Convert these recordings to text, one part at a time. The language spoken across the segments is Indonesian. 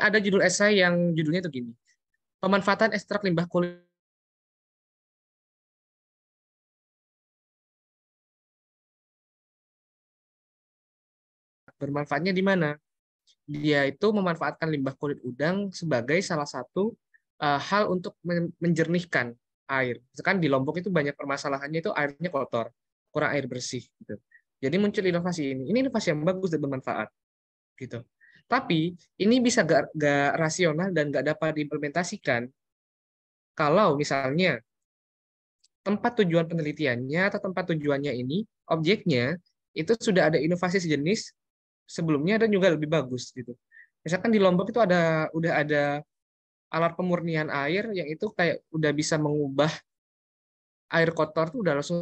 ada judul esai yang judulnya itu gini. Pemanfaatan ekstrak limbah kulit bermanfaatnya di mana? Dia itu memanfaatkan limbah kulit udang sebagai salah satu uh, hal untuk menjernihkan air. Sekarang di Lombok itu banyak permasalahannya itu airnya kotor, kurang air bersih gitu. Jadi muncul inovasi ini. Ini inovasi yang bagus dan bermanfaat. Gitu. Tapi ini bisa gak, gak rasional dan gak dapat diimplementasikan kalau misalnya tempat tujuan penelitiannya atau tempat tujuannya ini objeknya itu sudah ada inovasi sejenis sebelumnya dan juga lebih bagus gitu. Misalkan di Lombok itu ada udah ada alat pemurnian air yang itu kayak udah bisa mengubah air kotor tuh udah langsung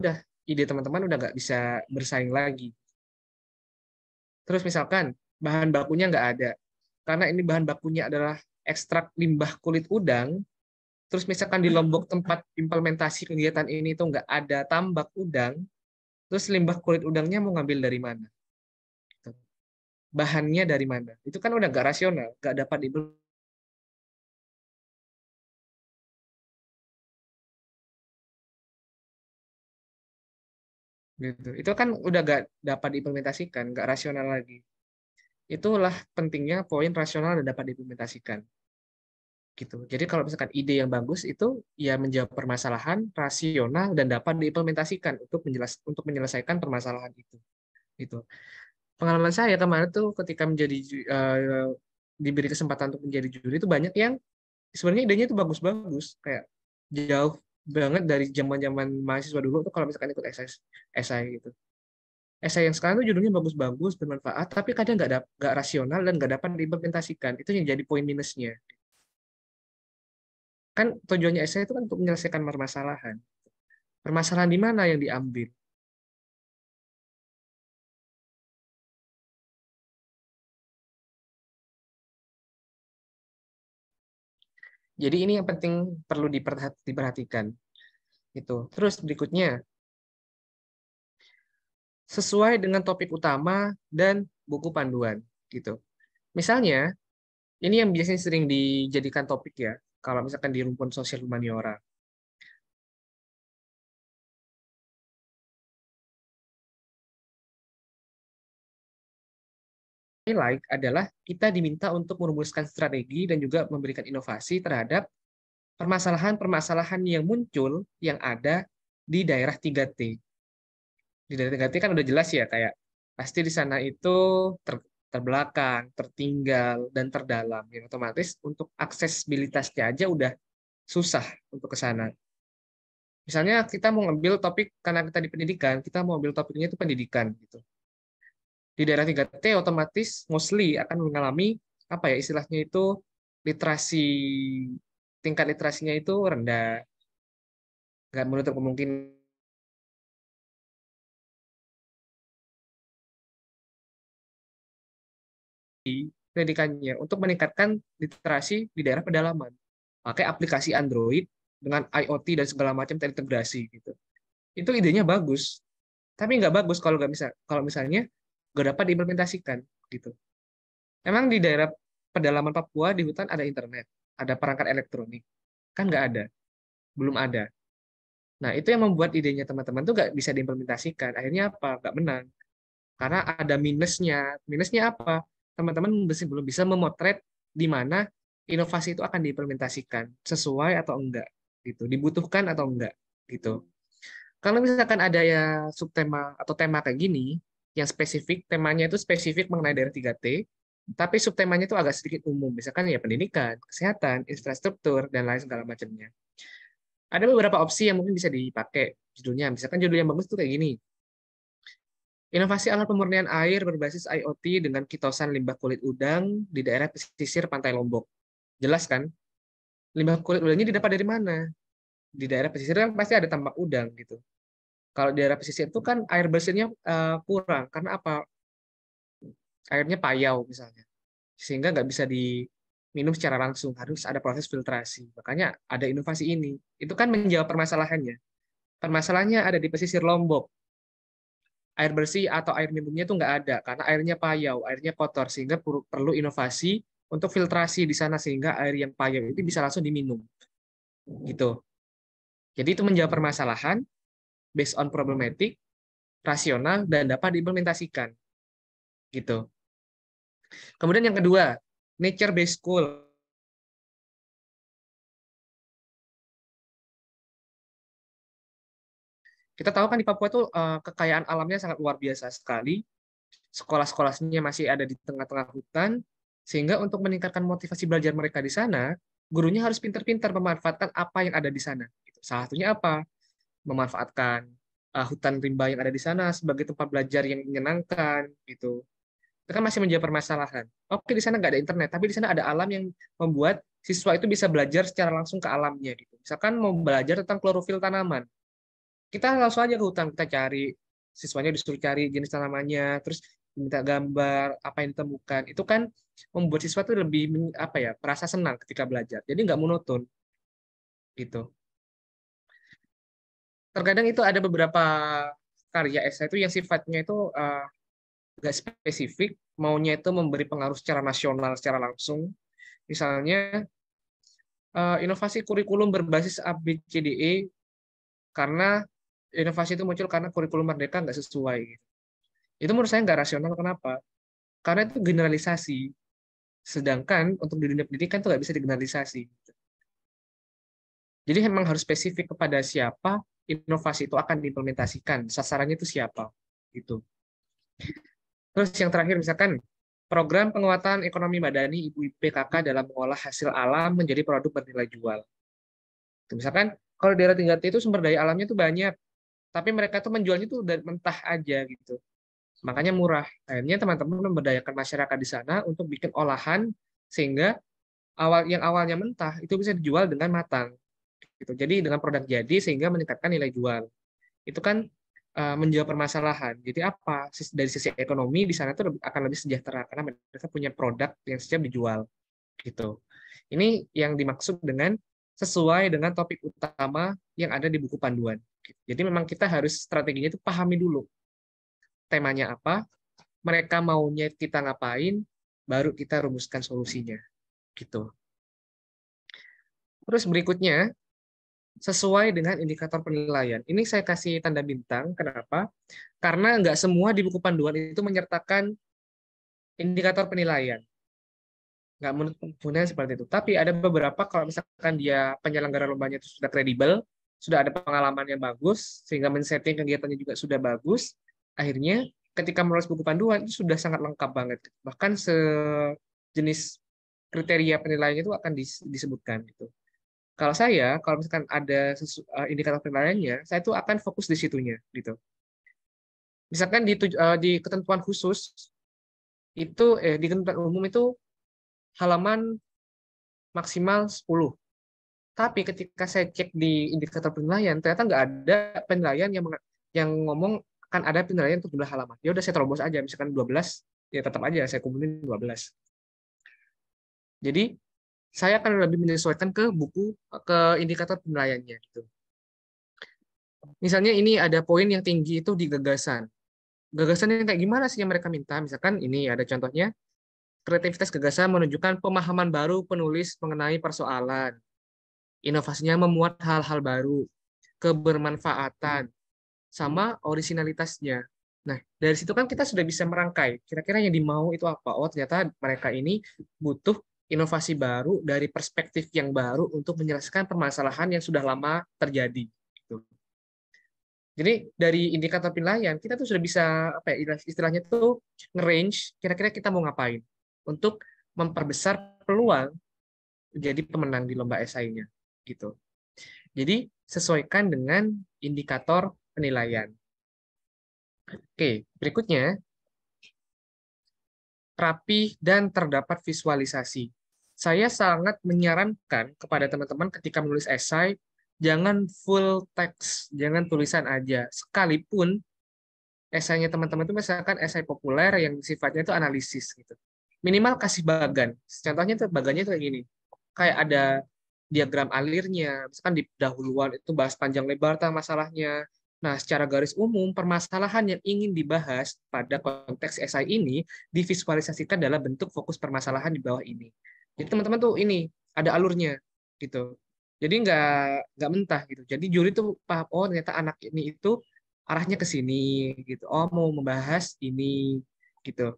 udah ide teman-teman udah nggak bisa bersaing lagi. Terus misalkan bahan bakunya nggak ada, karena ini bahan bakunya adalah ekstrak limbah kulit udang, terus misalkan di Lombok tempat implementasi kegiatan ini itu nggak ada tambak udang, terus limbah kulit udangnya mau ngambil dari mana? Bahannya dari mana? Itu kan udah nggak rasional, nggak dapat gitu itu kan udah gak dapat diimplementasikan gak rasional lagi itulah pentingnya poin rasional dan dapat diimplementasikan gitu jadi kalau misalkan ide yang bagus itu ya menjawab permasalahan rasional dan dapat diimplementasikan untuk menjelas untuk menyelesaikan permasalahan itu gitu pengalaman saya kemarin tuh ketika menjadi uh, diberi kesempatan untuk menjadi juri itu banyak yang sebenarnya idenya itu bagus-bagus kayak jauh banget dari zaman zaman mahasiswa dulu tuh kalau misalkan ikut esai esai gitu esai yang sekarang tuh judulnya bagus-bagus bermanfaat tapi kadang nggak nggak rasional dan nggak dapat diimplementasikan itu yang jadi poin minusnya kan tujuannya esai itu kan untuk menyelesaikan permasalahan permasalahan di mana yang diambil Jadi ini yang penting perlu diperhatikan. Itu. Terus berikutnya sesuai dengan topik utama dan buku panduan gitu. Misalnya ini yang biasanya sering dijadikan topik ya, kalau misalkan di rumpun sosial humaniora. like adalah kita diminta untuk merumuskan strategi dan juga memberikan inovasi terhadap permasalahan-permasalahan yang muncul yang ada di daerah 3T. Di daerah 3T kan udah jelas ya kayak pasti di sana itu ter, terbelakang, tertinggal dan terdalam. Yang otomatis untuk aksesibilitasnya aja udah susah untuk ke sana. Misalnya kita mau ngambil topik karena kita di pendidikan, kita mau ambil topiknya itu pendidikan gitu di daerah 3T otomatis mostly akan mengalami apa ya istilahnya itu literasi tingkat literasinya itu rendah nggak menutup kemungkinan pendidikannya untuk meningkatkan literasi di daerah pedalaman pakai aplikasi Android dengan IoT dan segala macam terintegrasi gitu itu idenya bagus tapi nggak bagus kalau nggak bisa kalau misalnya gak dapat diimplementasikan gitu. Emang di daerah pedalaman Papua di hutan ada internet, ada perangkat elektronik, kan nggak ada, belum ada. Nah itu yang membuat idenya teman-teman tuh nggak bisa diimplementasikan. Akhirnya apa? Nggak menang. Karena ada minusnya. Minusnya apa? Teman-teman belum bisa memotret di mana inovasi itu akan diimplementasikan sesuai atau enggak gitu dibutuhkan atau enggak gitu kalau misalkan ada ya subtema atau tema kayak gini yang spesifik, temanya itu spesifik mengenai daerah 3T, tapi subtemanya itu agak sedikit umum, misalkan ya pendidikan, kesehatan, infrastruktur, dan lain segala macamnya. Ada beberapa opsi yang mungkin bisa dipakai judulnya, misalkan judul yang bagus itu kayak gini, Inovasi alat pemurnian air berbasis IoT dengan kitosan limbah kulit udang di daerah pesisir pantai Lombok. Jelas kan? Limbah kulit udangnya didapat dari mana? Di daerah pesisir kan pasti ada tambak udang gitu. Kalau di daerah pesisir itu kan air bersihnya eh, kurang karena apa? Airnya payau misalnya, sehingga nggak bisa diminum secara langsung. Harus ada proses filtrasi. Makanya ada inovasi ini. Itu kan menjawab permasalahannya. Permasalahannya ada di pesisir Lombok. Air bersih atau air minumnya itu nggak ada karena airnya payau, airnya kotor, sehingga perlu inovasi untuk filtrasi di sana sehingga air yang payau itu bisa langsung diminum gitu. Jadi itu menjawab permasalahan based on problematic, rasional, dan dapat diimplementasikan. Gitu. Kemudian yang kedua, nature based school. Kita tahu kan di Papua itu eh, kekayaan alamnya sangat luar biasa sekali. Sekolah-sekolahnya masih ada di tengah-tengah hutan, sehingga untuk meningkatkan motivasi belajar mereka di sana, gurunya harus pintar-pintar memanfaatkan apa yang ada di sana. Salah satunya apa? memanfaatkan uh, hutan rimba yang ada di sana sebagai tempat belajar yang menyenangkan gitu itu kan masih menjadi permasalahan oke di sana nggak ada internet tapi di sana ada alam yang membuat siswa itu bisa belajar secara langsung ke alamnya gitu misalkan mau belajar tentang klorofil tanaman kita langsung aja ke hutan kita cari siswanya disuruh cari jenis tanamannya terus minta gambar apa yang ditemukan itu kan membuat siswa itu lebih apa ya merasa senang ketika belajar jadi nggak monoton gitu terkadang itu ada beberapa karya esai itu yang sifatnya itu uh, spesifik, maunya itu memberi pengaruh secara nasional, secara langsung. Misalnya, uh, inovasi kurikulum berbasis ABCDE karena inovasi itu muncul karena kurikulum merdeka nggak sesuai. Itu menurut saya nggak rasional. Kenapa? Karena itu generalisasi. Sedangkan untuk di dunia pendidikan itu nggak bisa digeneralisasi. Jadi memang harus spesifik kepada siapa, inovasi itu akan diimplementasikan sasarannya itu siapa Itu. terus yang terakhir misalkan program penguatan ekonomi madani ibu IPKK dalam mengolah hasil alam menjadi produk bernilai jual gitu, misalkan kalau daerah tinggal itu sumber daya alamnya itu banyak tapi mereka tuh menjualnya tuh dari mentah aja gitu makanya murah akhirnya teman-teman memberdayakan masyarakat di sana untuk bikin olahan sehingga awal yang awalnya mentah itu bisa dijual dengan matang gitu. Jadi dengan produk jadi sehingga meningkatkan nilai jual. Itu kan uh, menjawab permasalahan. Jadi apa dari sisi ekonomi di sana itu akan lebih sejahtera karena mereka punya produk yang siap dijual gitu. Ini yang dimaksud dengan sesuai dengan topik utama yang ada di buku panduan. Jadi memang kita harus strateginya itu pahami dulu temanya apa, mereka maunya kita ngapain, baru kita rumuskan solusinya gitu. Terus berikutnya sesuai dengan indikator penilaian. Ini saya kasih tanda bintang. Kenapa? Karena nggak semua di buku panduan itu menyertakan indikator penilaian. Nggak menurut seperti itu. Tapi ada beberapa kalau misalkan dia penyelenggara lombanya itu sudah kredibel, sudah ada pengalaman yang bagus, sehingga men-setting kegiatannya juga sudah bagus, akhirnya ketika menulis buku panduan itu sudah sangat lengkap banget. Bahkan sejenis kriteria penilaian itu akan disebutkan gitu. Kalau saya, kalau misalkan ada sesu, uh, indikator penilaiannya, saya itu akan fokus di situnya gitu. Misalkan di uh, di ketentuan khusus itu eh di ketentuan umum itu halaman maksimal 10. Tapi ketika saya cek di indikator penilaian, ternyata nggak ada penilaian yang yang ngomong akan ada penilaian untuk jumlah halaman. Ya udah saya terobos aja, misalkan 12, ya tetap aja saya kumpulin 12. Jadi saya akan lebih menyesuaikan ke buku ke indikator penilaiannya gitu. Misalnya ini ada poin yang tinggi itu di gagasan. Gagasan yang kayak gimana sih yang mereka minta? Misalkan ini ada contohnya kreativitas gagasan menunjukkan pemahaman baru penulis mengenai persoalan. Inovasinya memuat hal-hal baru, kebermanfaatan, sama orisinalitasnya. Nah, dari situ kan kita sudah bisa merangkai kira-kira yang dimau itu apa. Oh, ternyata mereka ini butuh inovasi baru dari perspektif yang baru untuk menyelesaikan permasalahan yang sudah lama terjadi. Gitu. Jadi dari indikator penilaian kita tuh sudah bisa apa ya istilahnya tuh ngerange kira-kira kita mau ngapain untuk memperbesar peluang jadi pemenang di lomba esainya gitu. Jadi sesuaikan dengan indikator penilaian. Oke, berikutnya rapih dan terdapat visualisasi. Saya sangat menyarankan kepada teman-teman ketika menulis esai, jangan full text, jangan tulisan aja. Sekalipun esainya teman-teman itu misalkan esai populer yang sifatnya itu analisis gitu. Minimal kasih bagan. Contohnya itu bagannya itu kayak gini. Kayak ada diagram alirnya, misalkan di pendahuluan itu bahas panjang lebar tentang masalahnya, Nah, secara garis umum, permasalahan yang ingin dibahas pada konteks esai ini divisualisasikan dalam bentuk fokus permasalahan di bawah ini. Jadi teman-teman tuh ini ada alurnya gitu. Jadi nggak nggak mentah gitu. Jadi juri tuh paham oh ternyata anak ini itu arahnya ke sini gitu. Oh mau membahas ini gitu.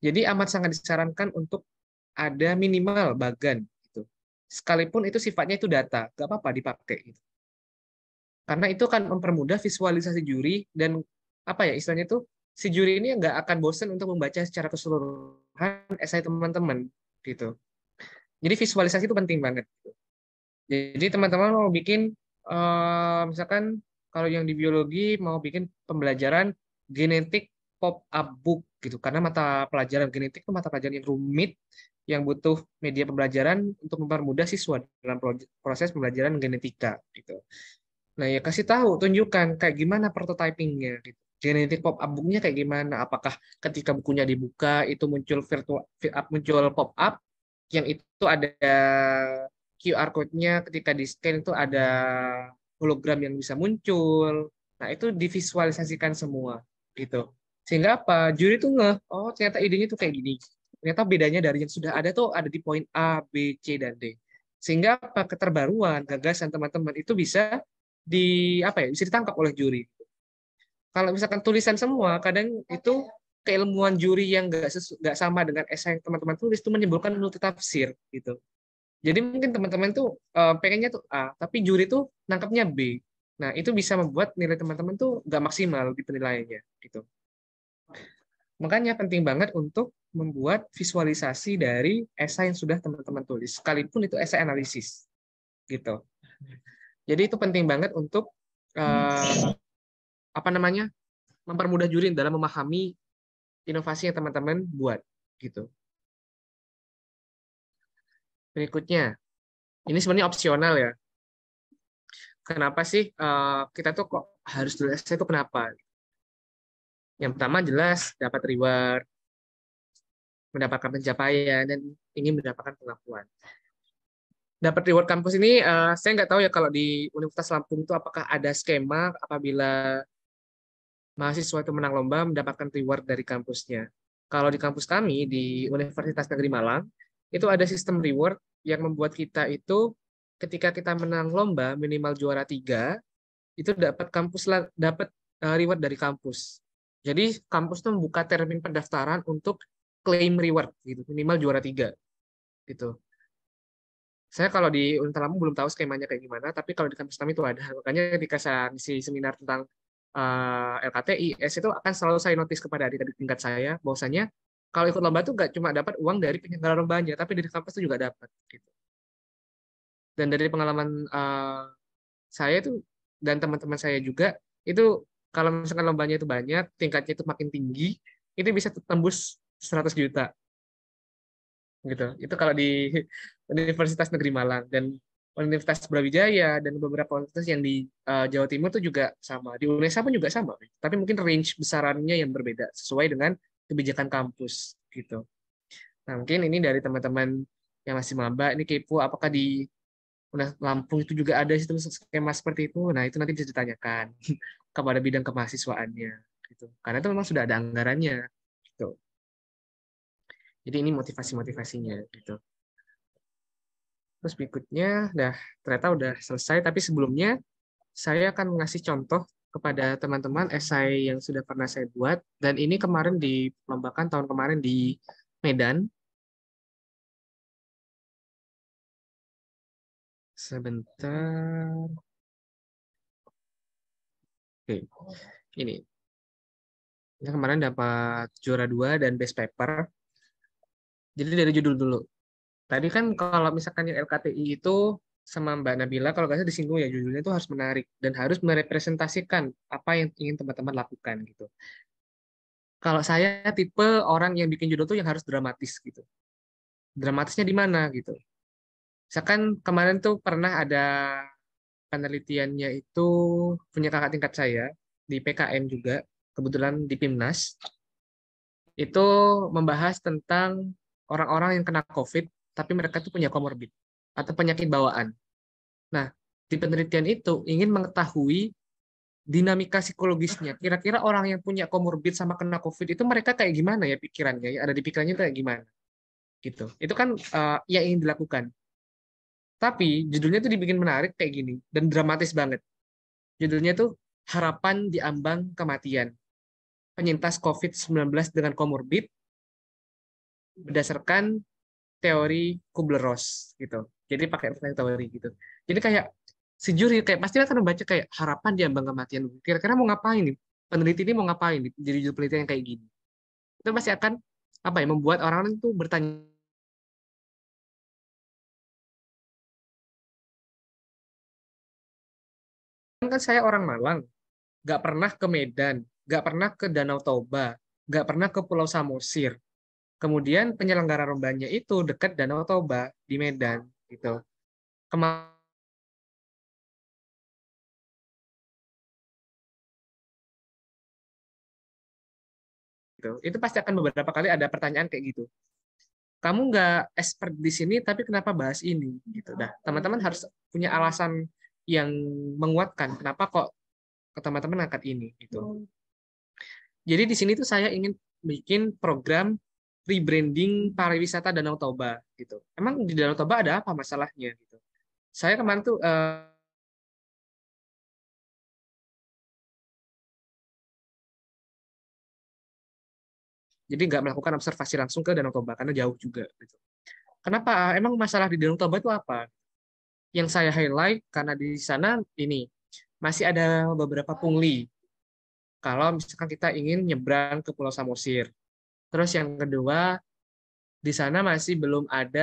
Jadi amat sangat disarankan untuk ada minimal bagan gitu. Sekalipun itu sifatnya itu data, nggak apa-apa dipakai gitu. Karena itu kan mempermudah visualisasi juri dan apa ya istilahnya tuh si juri ini nggak akan bosen untuk membaca secara keseluruhan esai teman-teman gitu. Jadi visualisasi itu penting banget. Gitu. Jadi teman-teman mau bikin eh, misalkan kalau yang di biologi mau bikin pembelajaran genetik pop-up book gitu karena mata pelajaran genetik itu mata pelajaran yang rumit yang butuh media pembelajaran untuk mempermudah siswa dalam proses pembelajaran genetika gitu. Nah ya kasih tahu tunjukkan kayak gimana prototypingnya gitu. Genetik pop-up booknya kayak gimana? Apakah ketika bukunya dibuka itu muncul virtual muncul pop-up yang itu ada QR code-nya ketika di scan itu ada hologram yang bisa muncul. Nah, itu divisualisasikan semua gitu. Sehingga apa? Juri tuh nge, oh ternyata idenya tuh kayak gini. Ternyata bedanya dari yang sudah ada tuh ada di poin A, B, C dan D. Sehingga apa keterbaruan gagasan teman-teman itu bisa di apa ya, bisa ditangkap oleh juri. Kalau misalkan tulisan semua, kadang itu keilmuan juri yang nggak nggak sama dengan esai yang teman-teman tulis itu menimbulkan tafsir gitu. Jadi mungkin teman-teman tuh uh, pengennya tuh A, tapi juri tuh nangkapnya B. Nah itu bisa membuat nilai teman-teman tuh nggak maksimal di gitu penilaiannya gitu. Makanya penting banget untuk membuat visualisasi dari esai yang sudah teman-teman tulis, sekalipun itu esai analisis gitu. Jadi itu penting banget untuk uh, apa namanya mempermudah juri dalam memahami inovasi yang teman-teman buat gitu. Berikutnya, ini sebenarnya opsional ya. Kenapa sih eh, kita tuh kok harus dulu essay itu kenapa? Yang pertama jelas dapat reward, mendapatkan pencapaian dan ingin mendapatkan pengakuan. Dapat reward kampus ini, eh, saya nggak tahu ya kalau di Universitas Lampung itu apakah ada skema apabila mahasiswa itu menang lomba mendapatkan reward dari kampusnya. Kalau di kampus kami di Universitas Negeri Malang, itu ada sistem reward yang membuat kita itu ketika kita menang lomba minimal juara tiga itu dapat kampus dapat eh, reward dari kampus. Jadi kampus itu membuka termin pendaftaran untuk claim reward gitu minimal juara tiga gitu. Saya kalau di Untar Lampung belum tahu skemanya kayak gimana, tapi kalau di kampus kami itu ada. Makanya ketika saya ngisi seminar tentang uh, eh, LKTI, S itu akan selalu saya notice kepada adik-adik tingkat saya bahwasanya kalau ikut lomba itu nggak cuma dapat uang dari penyelenggara lombanya, tapi dari kampus itu juga dapat gitu. Dan dari pengalaman uh, saya itu dan teman-teman saya juga itu kalau misalkan lombanya itu banyak, tingkatnya itu makin tinggi, itu bisa tembus 100 juta gitu. Itu kalau di Universitas Negeri Malang dan Universitas Brawijaya dan beberapa universitas yang di uh, Jawa Timur itu juga sama. Di UNESA pun juga sama, tapi mungkin range besarannya yang berbeda sesuai dengan kebijakan kampus gitu. Nah, mungkin ini dari teman-teman yang masih maba ini kepo apakah di Lampung itu juga ada sistem skema seperti itu. Nah, itu nanti bisa ditanyakan kepada bidang kemahasiswaannya gitu. Karena itu memang sudah ada anggarannya gitu. Jadi ini motivasi-motivasinya gitu. Terus berikutnya, dah ternyata udah selesai, tapi sebelumnya saya akan mengasih contoh kepada teman-teman esai yang sudah pernah saya buat, dan ini kemarin di dilombakan tahun kemarin di Medan. Sebentar. Oke, ini. Ini kemarin dapat juara dua dan best paper. Jadi dari judul dulu. Tadi kan kalau misalkan yang LKTI itu sama Mbak Nabila kalau nggak salah disinggung ya judulnya itu harus menarik dan harus merepresentasikan apa yang ingin teman-teman lakukan gitu. Kalau saya tipe orang yang bikin judul tuh yang harus dramatis gitu. Dramatisnya di mana gitu. Misalkan kemarin tuh pernah ada penelitiannya itu punya kakak tingkat saya di PKM juga, kebetulan di Pimnas. Itu membahas tentang orang-orang yang kena COVID tapi mereka itu punya komorbid atau penyakit bawaan. Nah, di penelitian itu ingin mengetahui dinamika psikologisnya. Kira-kira orang yang punya komorbid sama kena COVID itu mereka kayak gimana ya pikirannya? Ada di pikirannya kayak gimana? Gitu. Itu kan uh, yang ingin dilakukan. Tapi judulnya itu dibikin menarik kayak gini dan dramatis banget. Judulnya tuh Harapan diambang Kematian. Penyintas COVID-19 dengan komorbid berdasarkan teori Kubler-Ross gitu. Jadi pakai refleks teori gitu. Jadi kayak sejuri kayak pasti akan membaca kayak harapan di ambang kematian. Kira-kira mau ngapain nih? Peneliti ini mau ngapain nih? Jadi judul penelitian yang kayak gini. Itu pasti akan apa ya membuat orang-orang itu bertanya kan saya orang Malang, nggak pernah ke Medan, nggak pernah ke Danau Toba, nggak pernah ke Pulau Samosir, Kemudian penyelenggara rombanya itu dekat Danau Toba di Medan gitu. Kemarin gitu. Itu pasti akan beberapa kali ada pertanyaan kayak gitu. Kamu nggak expert di sini, tapi kenapa bahas ini? Gitu. Dah, teman-teman harus punya alasan yang menguatkan. Kenapa kok ke teman-teman angkat ini? Gitu. Hmm. Jadi di sini tuh saya ingin bikin program rebranding pariwisata Danau Toba gitu. Emang di Danau Toba ada apa masalahnya gitu. Saya kemarin tuh uh, jadi nggak melakukan observasi langsung ke Danau Toba karena jauh juga gitu. Kenapa? Ah, emang masalah di Danau Toba itu apa? Yang saya highlight karena di sana ini masih ada beberapa pungli. Kalau misalkan kita ingin nyebrang ke Pulau Samosir, Terus yang kedua, di sana masih belum ada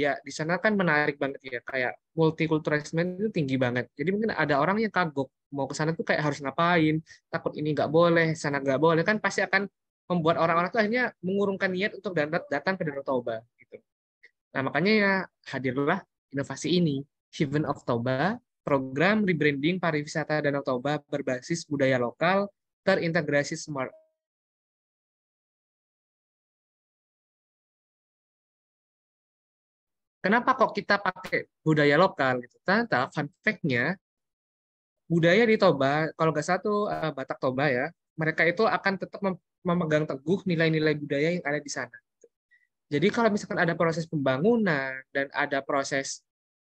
ya di sana kan menarik banget ya kayak multikulturalisme itu tinggi banget jadi mungkin ada orang yang kagok mau ke sana tuh kayak harus ngapain takut ini nggak boleh sana nggak boleh kan pasti akan membuat orang-orang tuh akhirnya mengurungkan niat untuk datang, ke Danau Toba gitu nah makanya ya hadirlah inovasi ini Heaven of Toba program rebranding pariwisata Danau Toba berbasis budaya lokal terintegrasi smart kenapa kok kita pakai budaya lokal gitu? ternyata fun fact-nya budaya di Toba kalau nggak satu eh, Batak Toba ya mereka itu akan tetap memegang teguh nilai-nilai budaya yang ada di sana jadi kalau misalkan ada proses pembangunan dan ada proses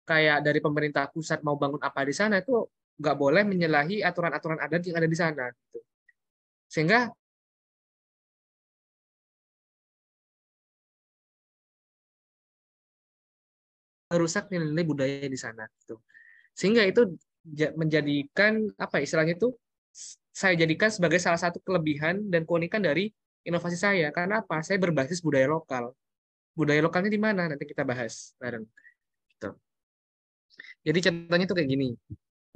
kayak dari pemerintah pusat mau bangun apa di sana itu nggak boleh menyalahi aturan-aturan adat yang ada di sana gitu. Sehingga merusak nilai-nilai budaya di sana gitu. Sehingga itu menjadikan apa ya istilahnya itu saya jadikan sebagai salah satu kelebihan dan keunikan dari inovasi saya karena apa? Saya berbasis budaya lokal. Budaya lokalnya di mana nanti kita bahas bareng. Jadi contohnya tuh kayak gini.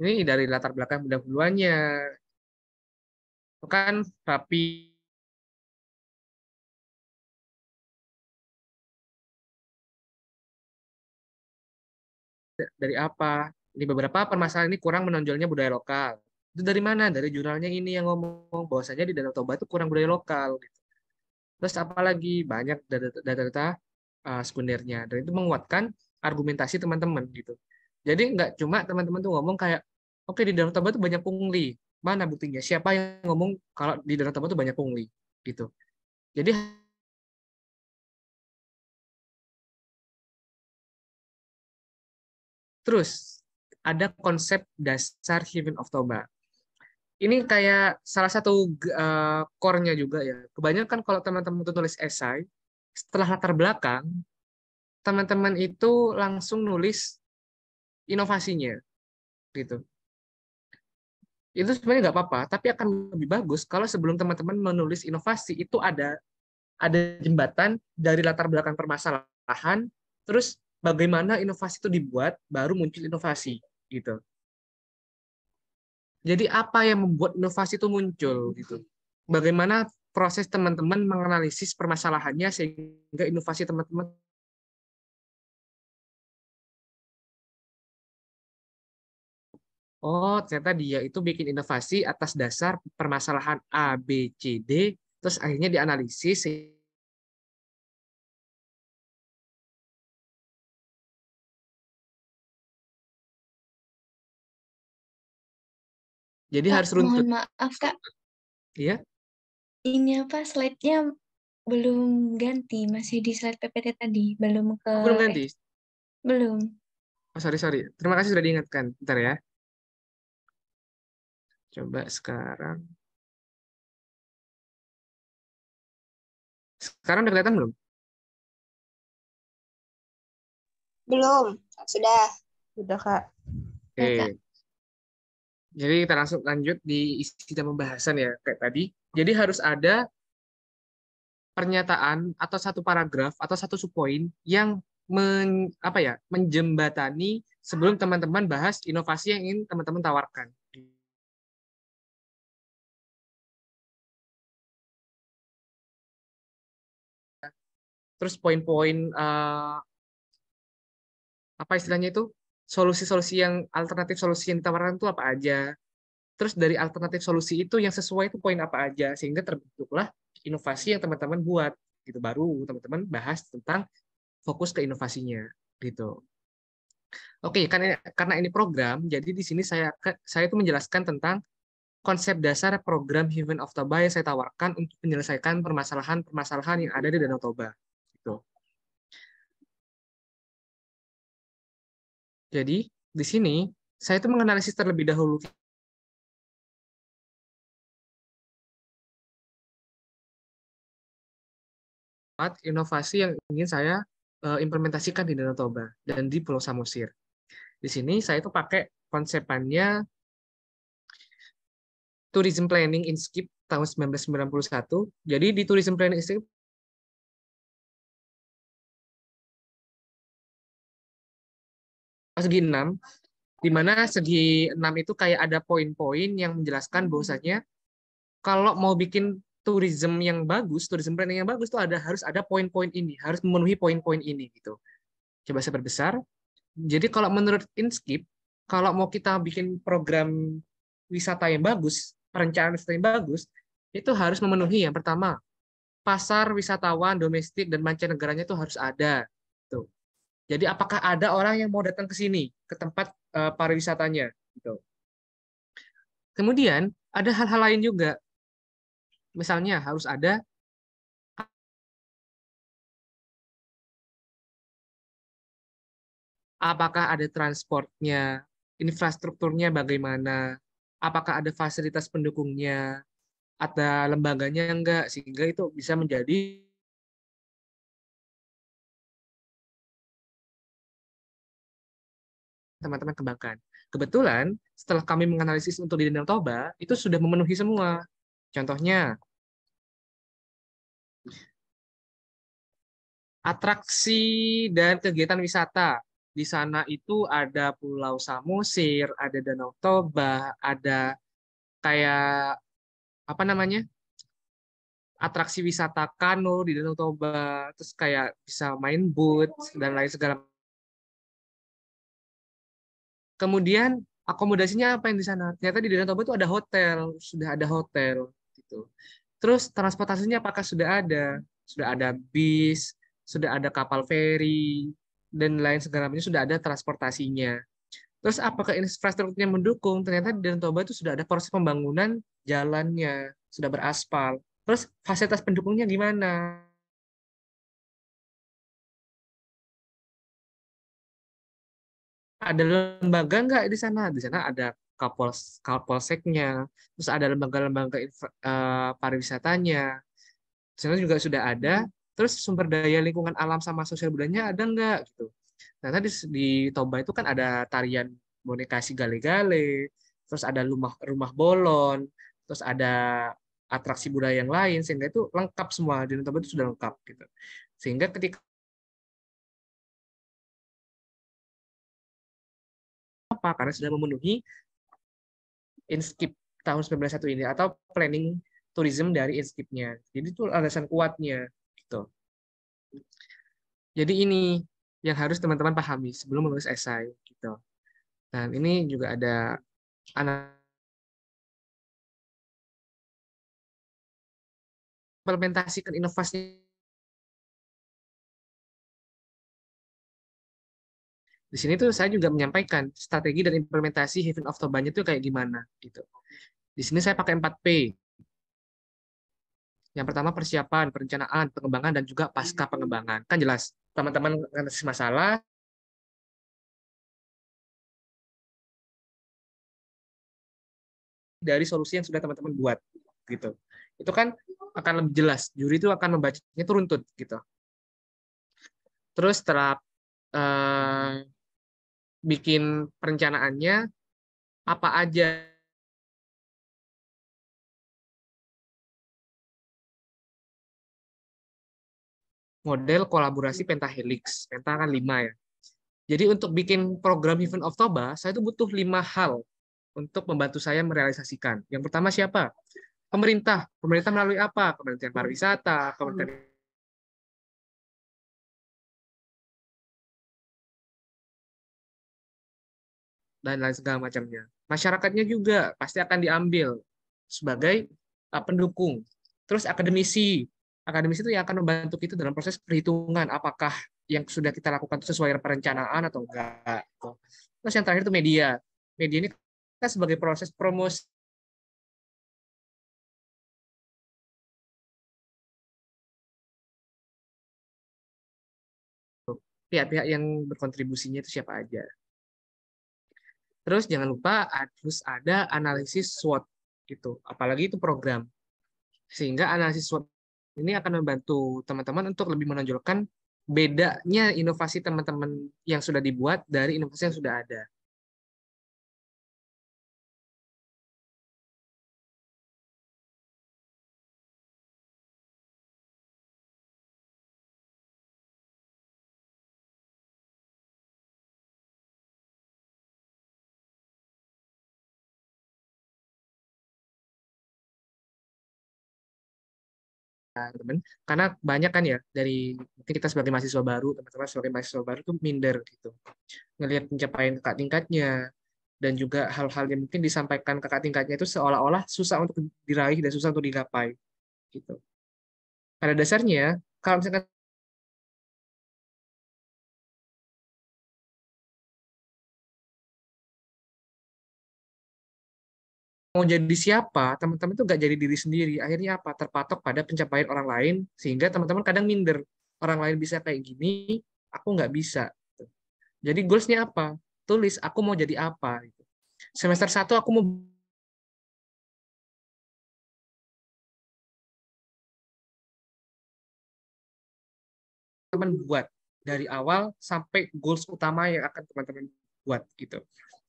Ini dari latar belakang pendahuluannya. Kan rapi dari apa? Ini beberapa permasalahan ini kurang menonjolnya budaya lokal. Itu dari mana? Dari jurnalnya ini yang ngomong bahwasanya di Danau Toba itu kurang budaya lokal. Gitu. Terus apalagi banyak data-data uh, eh, sekundernya dan itu menguatkan argumentasi teman-teman gitu. Jadi nggak cuma teman-teman tuh ngomong kayak, oke okay, di Danau Toba tuh banyak pungli. Mana buktinya? Siapa yang ngomong kalau di Danau Toba tuh banyak pungli? Gitu. Jadi terus ada konsep dasar Heaven of Toba. Ini kayak salah satu uh, core-nya juga ya. Kebanyakan kalau teman-teman tuh nulis esai, setelah latar belakang, teman-teman itu langsung nulis inovasinya gitu itu sebenarnya nggak apa-apa tapi akan lebih bagus kalau sebelum teman-teman menulis inovasi itu ada ada jembatan dari latar belakang permasalahan terus bagaimana inovasi itu dibuat baru muncul inovasi gitu jadi apa yang membuat inovasi itu muncul gitu bagaimana proses teman-teman menganalisis permasalahannya sehingga inovasi teman-teman oh ternyata dia itu bikin inovasi atas dasar permasalahan A, B, C, D, terus akhirnya dianalisis Jadi Pak, harus runtut. Mohon maaf, Kak. Iya. Ini apa slide-nya belum ganti, masih di slide PPT tadi, belum ke oh, Belum ganti. Belum. Oh, sorry, sorry. Terima kasih sudah diingatkan. Bentar ya. Coba sekarang. Sekarang udah kelihatan belum? Belum, sudah. Sudah, Kak. Oke. Okay. Jadi kita langsung lanjut di isi dan pembahasan ya, kayak tadi. Jadi harus ada pernyataan atau satu paragraf atau satu subpoin yang men, apa ya, menjembatani sebelum teman-teman bahas inovasi yang ingin teman-teman tawarkan. terus poin-poin uh, apa istilahnya itu solusi-solusi yang alternatif solusi yang ditawarkan itu apa aja terus dari alternatif solusi itu yang sesuai itu poin apa aja sehingga terbentuklah inovasi yang teman-teman buat gitu baru teman-teman bahas tentang fokus ke inovasinya gitu oke karena karena ini program jadi di sini saya saya itu menjelaskan tentang konsep dasar program Human of Toba yang saya tawarkan untuk menyelesaikan permasalahan-permasalahan yang ada di Danau Toba Jadi di sini saya itu menganalisis terlebih dahulu empat inovasi yang ingin saya eh, implementasikan di Danau Toba dan di Pulau Samosir. Di sini saya itu pakai konsepannya Tourism Planning in Skip tahun 1991. Jadi di Tourism Planning in Skip segi enam, di mana segi enam itu kayak ada poin-poin yang menjelaskan bahwasanya kalau mau bikin tourism yang bagus, tourism branding yang bagus itu ada harus ada poin-poin ini, harus memenuhi poin-poin ini gitu. Coba saya perbesar. Jadi kalau menurut Inskip, kalau mau kita bikin program wisata yang bagus, perencanaan wisata yang bagus, itu harus memenuhi yang pertama, pasar wisatawan domestik dan mancanegaranya itu harus ada. Jadi apakah ada orang yang mau datang ke sini ke tempat uh, pariwisatanya gitu. Kemudian ada hal-hal lain juga. Misalnya harus ada apakah ada transportnya, infrastrukturnya bagaimana, apakah ada fasilitas pendukungnya, ada lembaganya enggak sehingga itu bisa menjadi teman-teman kembangkan. Kebetulan setelah kami menganalisis untuk di Danau Toba, itu sudah memenuhi semua. Contohnya, atraksi dan kegiatan wisata. Di sana itu ada Pulau Samosir, ada Danau Toba, ada kayak apa namanya? atraksi wisata kano di Danau Toba, terus kayak bisa main boat dan lain segala Kemudian akomodasinya apa yang di sana? Ternyata di Danau Toba itu ada hotel, sudah ada hotel gitu. Terus transportasinya apakah sudah ada? Sudah ada bis, sudah ada kapal feri dan lain sebagainya sudah ada transportasinya. Terus apakah infrastrukturnya mendukung? Ternyata di Danau Toba itu sudah ada proses pembangunan jalannya, sudah beraspal. Terus fasilitas pendukungnya gimana? ada lembaga nggak di sana? Di sana ada Kapolres, Kapolseknya, terus ada lembaga-lembaga uh, pariwisatanya. Di sana juga sudah ada. Hmm. Terus sumber daya lingkungan alam sama sosial budayanya ada nggak gitu? Nah tadi di Toba itu kan ada tarian boneka si gale-gale, terus ada rumah rumah bolon, terus ada atraksi budaya yang lain sehingga itu lengkap semua di Toba itu sudah lengkap gitu. Sehingga ketika apa karena sudah memenuhi inskip tahun 1901 ini atau planning tourism dari inskipnya. Jadi itu alasan kuatnya gitu. Jadi ini yang harus teman-teman pahami sebelum menulis esai gitu. Dan ini juga ada anak implementasikan inovasi di sini tuh saya juga menyampaikan strategi dan implementasi heaven of Toba-nya tuh kayak gimana gitu. Di sini saya pakai 4P. Yang pertama persiapan, perencanaan, pengembangan dan juga pasca pengembangan. Kan jelas teman-teman -teman masalah, dari solusi yang sudah teman-teman buat gitu. Itu kan akan lebih jelas. Juri itu akan membacanya itu runtut gitu. Terus setelah eh, bikin perencanaannya apa aja model kolaborasi pentahelix. Penta kan lima ya. Jadi untuk bikin program event of Toba, saya itu butuh lima hal untuk membantu saya merealisasikan. Yang pertama siapa? Pemerintah. Pemerintah melalui apa? Kementerian Pariwisata, Kementerian dan lain segala macamnya. Masyarakatnya juga pasti akan diambil sebagai uh, pendukung. Terus akademisi, akademisi itu yang akan membantu kita dalam proses perhitungan apakah yang sudah kita lakukan itu sesuai perencanaan atau enggak. Gitu. Terus yang terakhir itu media. Media ini kan sebagai proses promosi pihak-pihak yang berkontribusinya itu siapa aja. Terus jangan lupa harus ada analisis SWOT gitu, apalagi itu program. Sehingga analisis SWOT ini akan membantu teman-teman untuk lebih menonjolkan bedanya inovasi teman-teman yang sudah dibuat dari inovasi yang sudah ada. Kan, teman-teman karena banyak kan ya dari mungkin kita sebagai mahasiswa baru teman-teman sebagai mahasiswa baru itu minder gitu ngelihat pencapaian kakak tingkatnya dan juga hal-hal yang mungkin disampaikan kakak tingkatnya itu seolah-olah susah untuk diraih dan susah untuk digapai gitu pada dasarnya kalau misalkan mau jadi siapa, teman-teman itu nggak jadi diri sendiri. Akhirnya apa? Terpatok pada pencapaian orang lain, sehingga teman-teman kadang minder. Orang lain bisa kayak gini, aku nggak bisa. Jadi goalsnya apa? Tulis, aku mau jadi apa. Semester satu aku mau teman buat dari awal sampai goals utama yang akan teman-teman buat gitu.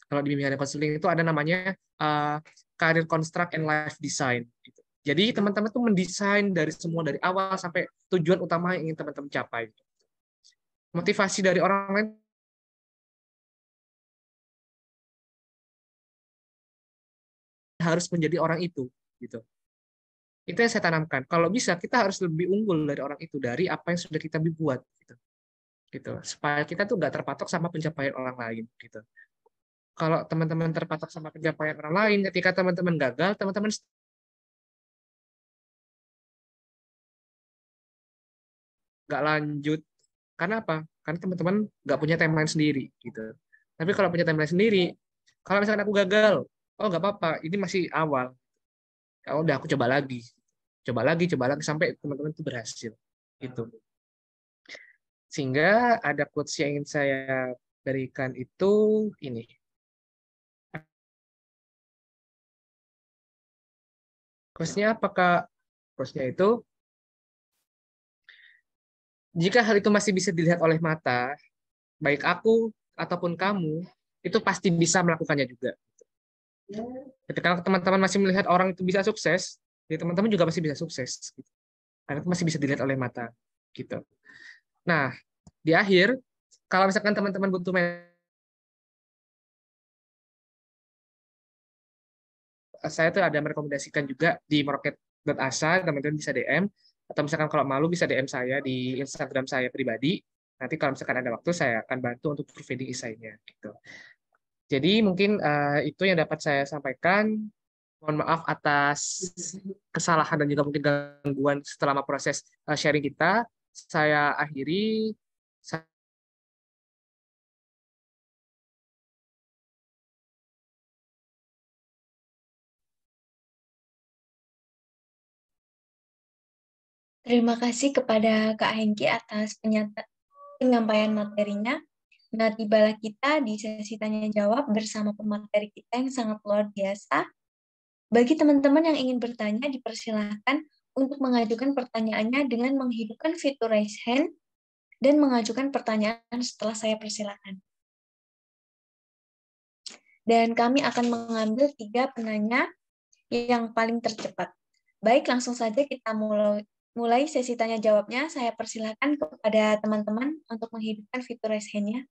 Kalau di bimbingan konseling itu ada namanya uh, karir construct and life design. Gitu. Jadi teman-teman tuh mendesain dari semua dari awal sampai tujuan utama yang ingin teman-teman capai. Gitu. Motivasi dari orang lain harus menjadi orang itu gitu. Itu yang saya tanamkan. Kalau bisa kita harus lebih unggul dari orang itu dari apa yang sudah kita buat gitu. Gitu. Supaya kita tuh nggak terpatok sama pencapaian orang lain gitu kalau teman-teman terpatok sama kerja pencapaian orang lain, ketika teman-teman gagal, teman-teman nggak lanjut. Karena apa? Karena teman-teman nggak punya timeline sendiri gitu. Tapi kalau punya timeline sendiri, kalau misalkan aku gagal, oh nggak apa-apa, ini masih awal. Kalau ya udah aku coba lagi, coba lagi, coba lagi sampai teman-teman itu berhasil. Gitu. Sehingga ada quotes yang ingin saya berikan itu ini. cost apakah kosnya itu, jika hal itu masih bisa dilihat oleh mata, baik aku ataupun kamu, itu pasti bisa melakukannya juga. Ketika teman-teman masih melihat orang itu bisa sukses, ya teman-teman juga masih bisa sukses. Gitu. Karena itu masih bisa dilihat oleh mata. gitu. Nah, di akhir, kalau misalkan teman-teman butuh saya tuh ada merekomendasikan juga di market.asa, teman-teman bisa DM atau misalkan kalau malu bisa DM saya di Instagram saya pribadi. Nanti kalau misalkan ada waktu saya akan bantu untuk providing isainya gitu. Jadi mungkin uh, itu yang dapat saya sampaikan. Mohon maaf atas kesalahan dan juga mungkin gangguan selama proses eh, sharing kita. Saya akhiri. Terima kasih kepada Kak Hengki atas penyampaian materinya. Nah, tibalah kita di sesi tanya jawab bersama pemateri kita yang sangat luar biasa. Bagi teman-teman yang ingin bertanya, dipersilahkan untuk mengajukan pertanyaannya dengan menghidupkan fitur raise hand dan mengajukan pertanyaan setelah saya persilahkan. Dan kami akan mengambil tiga penanya yang paling tercepat. Baik, langsung saja kita mulai, mulai sesi tanya jawabnya, saya persilahkan kepada teman-teman untuk menghidupkan fitur raise hand-nya.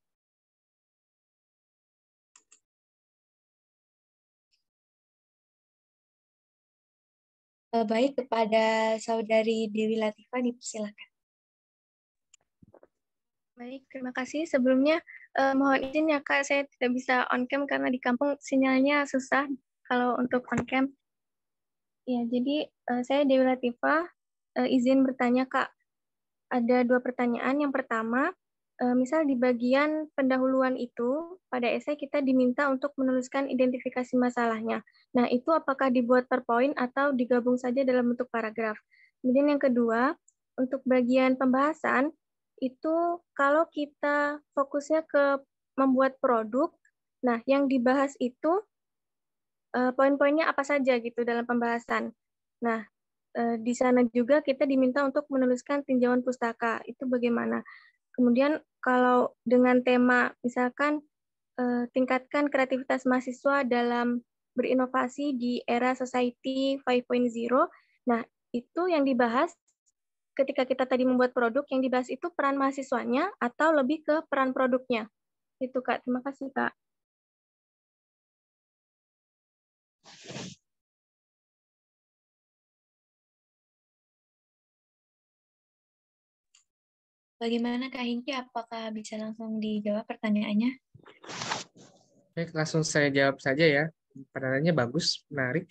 Eh, baik, kepada saudari Dewi Latifah dipersilakan. Baik, terima kasih. Sebelumnya eh, mohon izin ya Kak, saya tidak bisa on cam karena di kampung sinyalnya susah kalau untuk on cam. Ya, jadi eh, saya Dewi Latifah, Eh, izin bertanya Kak. Ada dua pertanyaan. Yang pertama, eh, misal di bagian pendahuluan itu, pada esai kita diminta untuk menuliskan identifikasi masalahnya. Nah, itu apakah dibuat per poin atau digabung saja dalam bentuk paragraf? Kemudian yang kedua, untuk bagian pembahasan, itu kalau kita fokusnya ke membuat produk, nah yang dibahas itu eh, poin-poinnya apa saja gitu dalam pembahasan. Nah, Eh, di sana juga kita diminta untuk menuliskan tinjauan pustaka. Itu bagaimana? Kemudian kalau dengan tema misalkan eh, tingkatkan kreativitas mahasiswa dalam berinovasi di era society 5.0. Nah, itu yang dibahas ketika kita tadi membuat produk yang dibahas itu peran mahasiswanya atau lebih ke peran produknya. Itu Kak, terima kasih Kak. Bagaimana Kak Hingki, apakah bisa langsung dijawab pertanyaannya? Baik, langsung saya jawab saja ya. Pertanyaannya bagus, menarik.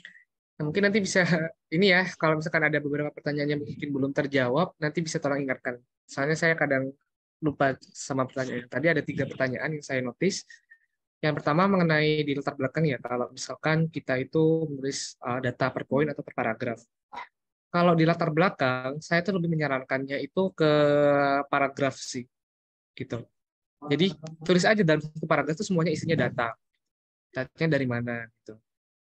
Nah, mungkin nanti bisa, ini ya, kalau misalkan ada beberapa pertanyaan yang mungkin belum terjawab, nanti bisa tolong ingatkan. Soalnya saya kadang lupa sama pertanyaan. Tadi ada tiga pertanyaan yang saya notice. Yang pertama mengenai di latar belakang ya, kalau misalkan kita itu menulis uh, data per poin atau per paragraf kalau di latar belakang saya tuh lebih menyarankannya itu ke paragraf sih gitu jadi tulis aja dalam satu paragraf itu semuanya isinya data datanya dari mana gitu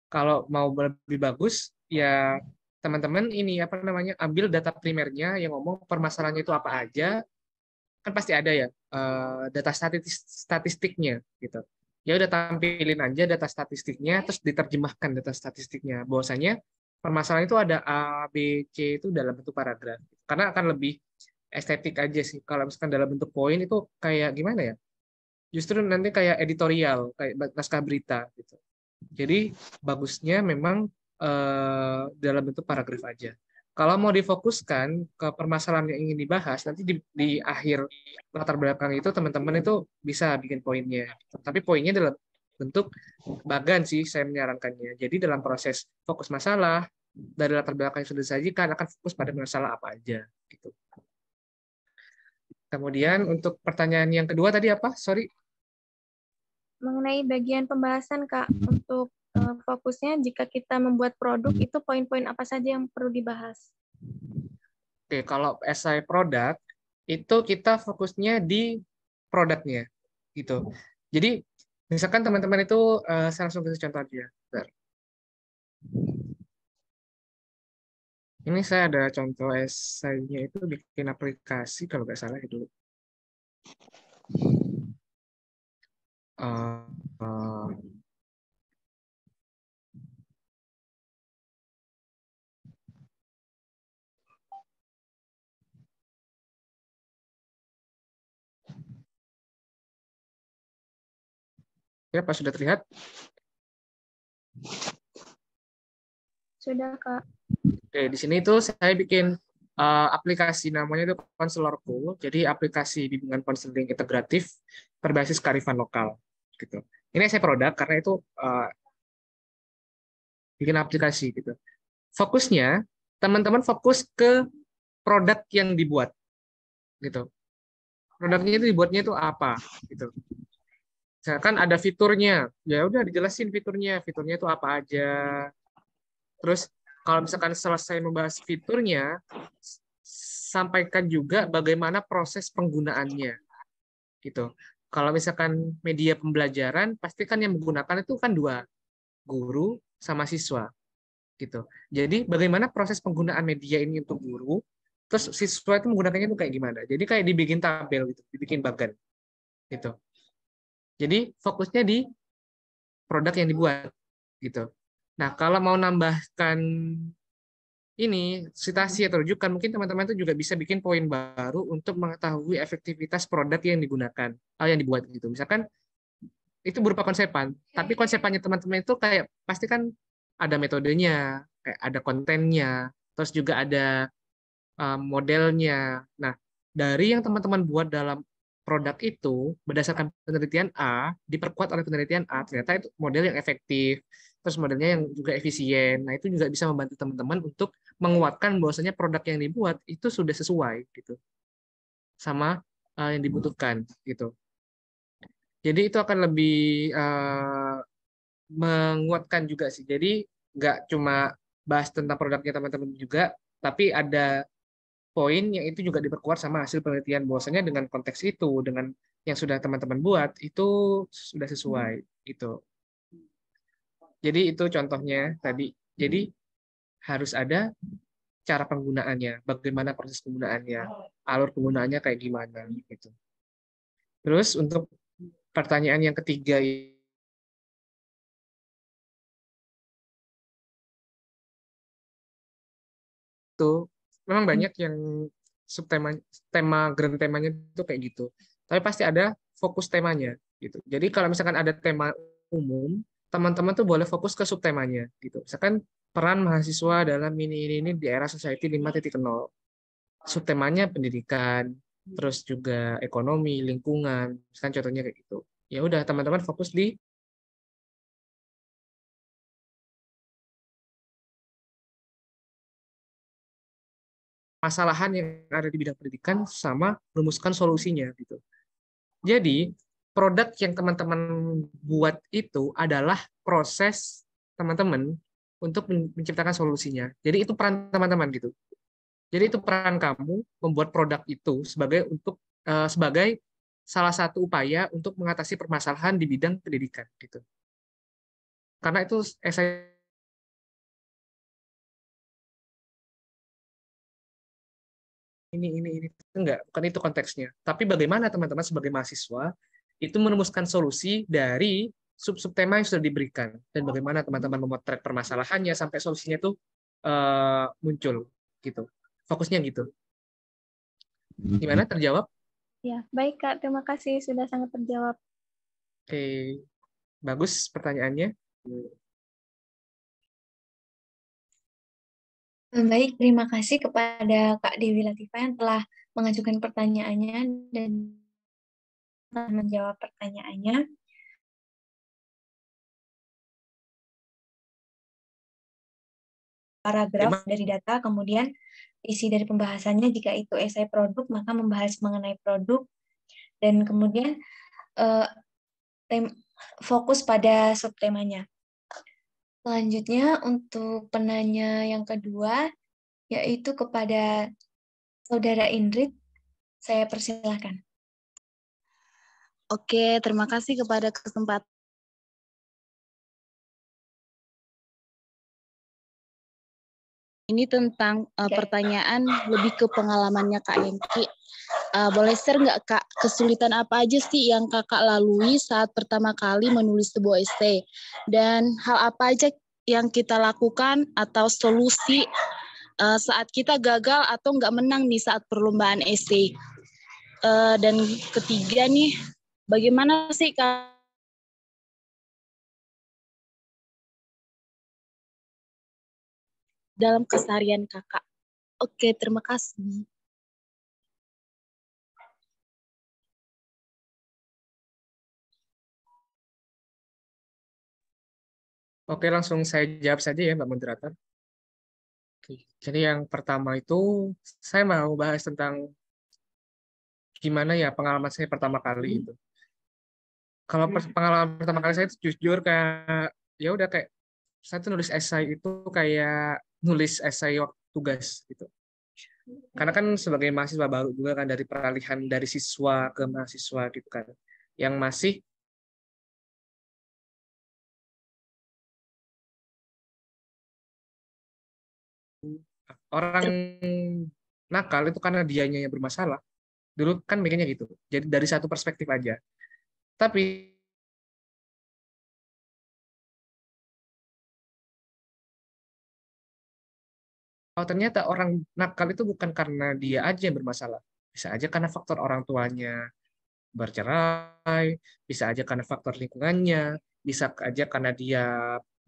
kalau mau lebih bagus ya teman-teman ini apa namanya ambil data primernya yang ngomong permasalahannya itu apa aja kan pasti ada ya eh, data statistik statistiknya gitu ya udah tampilin aja data statistiknya terus diterjemahkan data statistiknya bahwasanya permasalahan itu ada A, B, C itu dalam bentuk paragraf. Karena akan lebih estetik aja sih. Kalau misalkan dalam bentuk poin itu kayak gimana ya? Justru nanti kayak editorial, kayak naskah berita gitu. Jadi bagusnya memang eh, dalam bentuk paragraf aja. Kalau mau difokuskan ke permasalahan yang ingin dibahas, nanti di, di akhir latar belakang itu teman-teman itu bisa bikin poinnya. Tapi poinnya dalam bentuk bagan sih saya menyarankannya. Jadi dalam proses fokus masalah dari latar belakang yang sudah disajikan akan fokus pada masalah apa aja gitu. Kemudian untuk pertanyaan yang kedua tadi apa? Sorry. Mengenai bagian pembahasan Kak untuk eh, fokusnya jika kita membuat produk itu poin-poin apa saja yang perlu dibahas? Oke, kalau SI produk itu kita fokusnya di produknya gitu. Jadi Misalkan teman-teman itu, uh, saya langsung kasih contoh aja. Bentar. Ini saya ada contoh esainya itu bikin aplikasi, kalau nggak salah itu. Uh, uh, Ya, Pak sudah terlihat? Sudah, Kak. Oke, di sini itu saya bikin uh, aplikasi namanya itu Konselorku. Jadi aplikasi di bimbingan konseling integratif berbasis karifan lokal gitu. Ini saya produk karena itu uh, bikin aplikasi gitu. Fokusnya teman-teman fokus ke produk yang dibuat gitu. Produknya itu dibuatnya itu apa gitu. Nah, kan ada fiturnya, ya udah dijelasin fiturnya, fiturnya itu apa aja. Terus kalau misalkan selesai membahas fiturnya, sampaikan juga bagaimana proses penggunaannya. Gitu. Kalau misalkan media pembelajaran, pastikan yang menggunakan itu kan dua, guru sama siswa. Gitu. Jadi bagaimana proses penggunaan media ini untuk guru, terus siswa itu menggunakannya itu kayak gimana jadi kayak dibikin tabel gitu dibikin bagan gitu jadi fokusnya di produk yang dibuat gitu. Nah, kalau mau nambahkan ini citasi atau rujukan, mungkin teman-teman itu juga bisa bikin poin baru untuk mengetahui efektivitas produk yang digunakan atau eh, yang dibuat gitu. Misalkan itu berupa konsepan, tapi konsepannya teman-teman itu kayak pasti kan ada metodenya, kayak ada kontennya, terus juga ada eh, modelnya. Nah, dari yang teman-teman buat dalam produk itu berdasarkan penelitian A diperkuat oleh penelitian A ternyata itu model yang efektif terus modelnya yang juga efisien nah itu juga bisa membantu teman-teman untuk menguatkan bahwasanya produk yang dibuat itu sudah sesuai gitu sama uh, yang dibutuhkan gitu jadi itu akan lebih uh, menguatkan juga sih jadi nggak cuma bahas tentang produknya teman-teman juga tapi ada poin yang itu juga diperkuat sama hasil penelitian bahwasanya dengan konteks itu dengan yang sudah teman-teman buat itu sudah sesuai itu Jadi itu contohnya tadi. Jadi harus ada cara penggunaannya, bagaimana proses penggunaannya, alur penggunaannya kayak gimana gitu. Terus untuk pertanyaan yang ketiga itu memang hmm. banyak yang subtema tema grand temanya itu kayak gitu tapi pasti ada fokus temanya gitu jadi kalau misalkan ada tema umum teman-teman tuh boleh fokus ke subtemanya gitu misalkan peran mahasiswa dalam mini ini ini di era society 5.0 subtemanya pendidikan terus juga ekonomi lingkungan misalkan contohnya kayak gitu ya udah teman-teman fokus di permasalahan yang ada di bidang pendidikan sama merumuskan solusinya gitu. Jadi produk yang teman-teman buat itu adalah proses teman-teman untuk menciptakan solusinya. Jadi itu peran teman-teman gitu. Jadi itu peran kamu membuat produk itu sebagai untuk uh, sebagai salah satu upaya untuk mengatasi permasalahan di bidang pendidikan gitu. Karena itu essay ini ini ini enggak bukan itu konteksnya tapi bagaimana teman-teman sebagai mahasiswa itu menemuskan solusi dari sub-sub tema yang sudah diberikan dan bagaimana teman-teman memotret permasalahannya sampai solusinya itu uh, eh, muncul gitu fokusnya gitu mm-hmm. gimana terjawab ya baik kak terima kasih sudah sangat terjawab oke bagus pertanyaannya Hmm, baik, terima kasih kepada Kak Dewi Latifah yang telah mengajukan pertanyaannya dan menjawab pertanyaannya. Paragraf dari data, kemudian isi dari pembahasannya jika itu esai produk, maka membahas mengenai produk. Dan kemudian eh, tem fokus pada subtemanya. Selanjutnya untuk penanya yang kedua, yaitu kepada Saudara Indrit, saya persilahkan. Oke, terima kasih kepada kesempatan Ini tentang uh, okay. pertanyaan lebih ke pengalamannya Kak Enki. Uh, boleh share nggak Kak, kesulitan apa aja sih yang Kakak lalui saat pertama kali menulis sebuah essay? Dan hal apa aja yang kita lakukan atau solusi uh, saat kita gagal atau nggak menang nih saat perlombaan essay? Uh, dan ketiga nih, bagaimana sih Kak dalam kesarian kakak. Oke, terima kasih. Oke, langsung saya jawab saja ya, Mbak Moderator. Jadi yang pertama itu, saya mau bahas tentang gimana ya pengalaman saya pertama kali hmm. itu. Kalau hmm. pengalaman pertama kali saya itu jujur kayak, ya udah kayak, saya tuh nulis esai itu kayak nulis esai waktu tugas gitu. Karena kan sebagai mahasiswa baru juga kan dari peralihan dari siswa ke mahasiswa gitu kan, yang masih orang nakal itu karena dianya yang bermasalah. Dulu kan mikirnya gitu. Jadi dari satu perspektif aja. Tapi Oh ternyata orang nakal itu bukan karena dia aja yang bermasalah. Bisa aja karena faktor orang tuanya bercerai, bisa aja karena faktor lingkungannya, bisa aja karena dia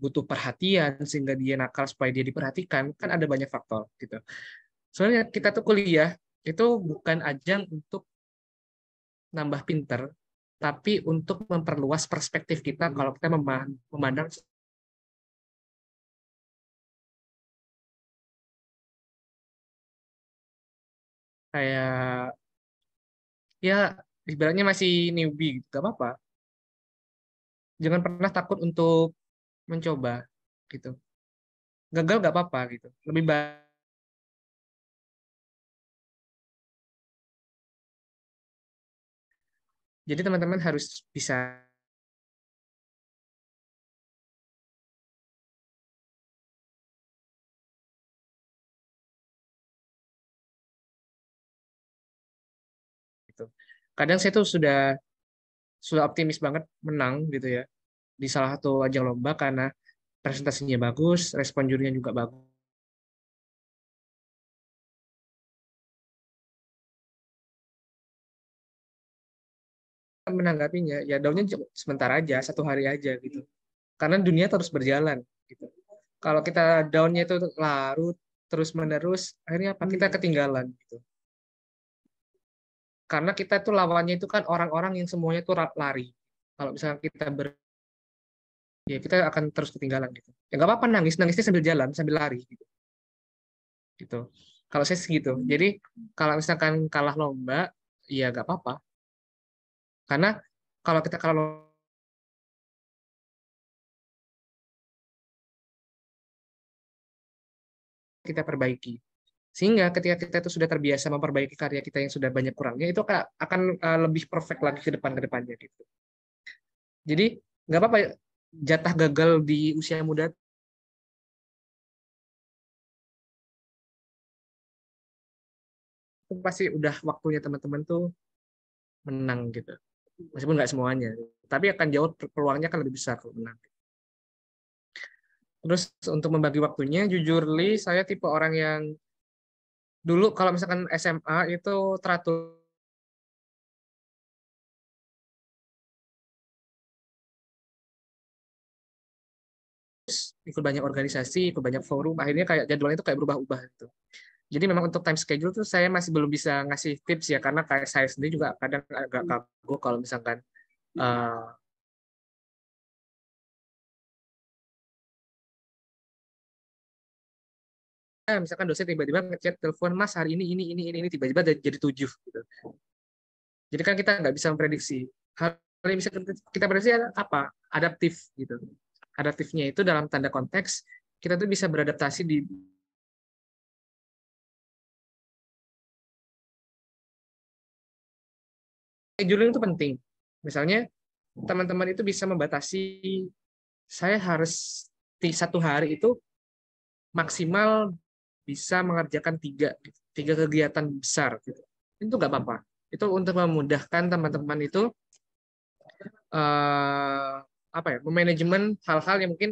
butuh perhatian sehingga dia nakal supaya dia diperhatikan. Kan ada banyak faktor gitu. Soalnya kita tuh kuliah itu bukan ajang untuk nambah pinter, tapi untuk memperluas perspektif kita kalau kita memandang kayak ya ibaratnya masih newbie gitu, gak apa-apa. Jangan pernah takut untuk mencoba gitu. Gagal gak apa-apa gitu. Lebih baik Jadi teman-teman harus bisa kadang saya tuh sudah sudah optimis banget menang gitu ya di salah satu ajang lomba karena presentasinya bagus, respon jurinya juga bagus. menanggapinya ya daunnya sementara aja satu hari aja gitu karena dunia terus berjalan gitu kalau kita daunnya itu larut terus menerus akhirnya apa kita hmm. ketinggalan gitu karena kita itu lawannya itu kan orang-orang yang semuanya itu lari kalau misalnya kita ber ya kita akan terus ketinggalan gitu ya nggak apa-apa nangis nangisnya sambil jalan sambil lari gitu gitu kalau saya segitu jadi kalau misalkan kalah lomba ya nggak apa-apa karena kalau kita kalah lomba, kita perbaiki sehingga ketika kita itu sudah terbiasa memperbaiki karya kita yang sudah banyak kurangnya, itu akan eh, lebih perfect lagi ke depan ke depannya gitu. Jadi nggak apa-apa jatah gagal di usia muda itu pasti udah waktunya teman-teman tuh menang gitu. Meskipun nggak semuanya, tapi akan jauh peluangnya akan lebih besar kalau menang. Terus untuk membagi waktunya, jujur li saya tipe orang yang dulu kalau misalkan SMA itu teratur ikut banyak organisasi, ikut banyak forum, akhirnya kayak jadwalnya itu kayak berubah-ubah gitu. Jadi memang untuk time schedule tuh saya masih belum bisa ngasih tips ya karena kayak saya sendiri juga kadang agak hmm. kagok kalau misalkan uh, Ah, misalkan dosen tiba-tiba ngechat telepon mas hari ini ini ini ini ini tiba-tiba jadi tujuh gitu jadi kan kita nggak bisa memprediksi hal yang bisa kita prediksi apa adaptif gitu adaptifnya itu dalam tanda konteks kita tuh bisa beradaptasi di scheduling itu penting misalnya teman-teman itu bisa membatasi saya harus di satu hari itu maksimal bisa mengerjakan tiga tiga kegiatan besar gitu. itu nggak apa-apa itu untuk memudahkan teman-teman itu uh, apa ya memanajemen hal-hal yang mungkin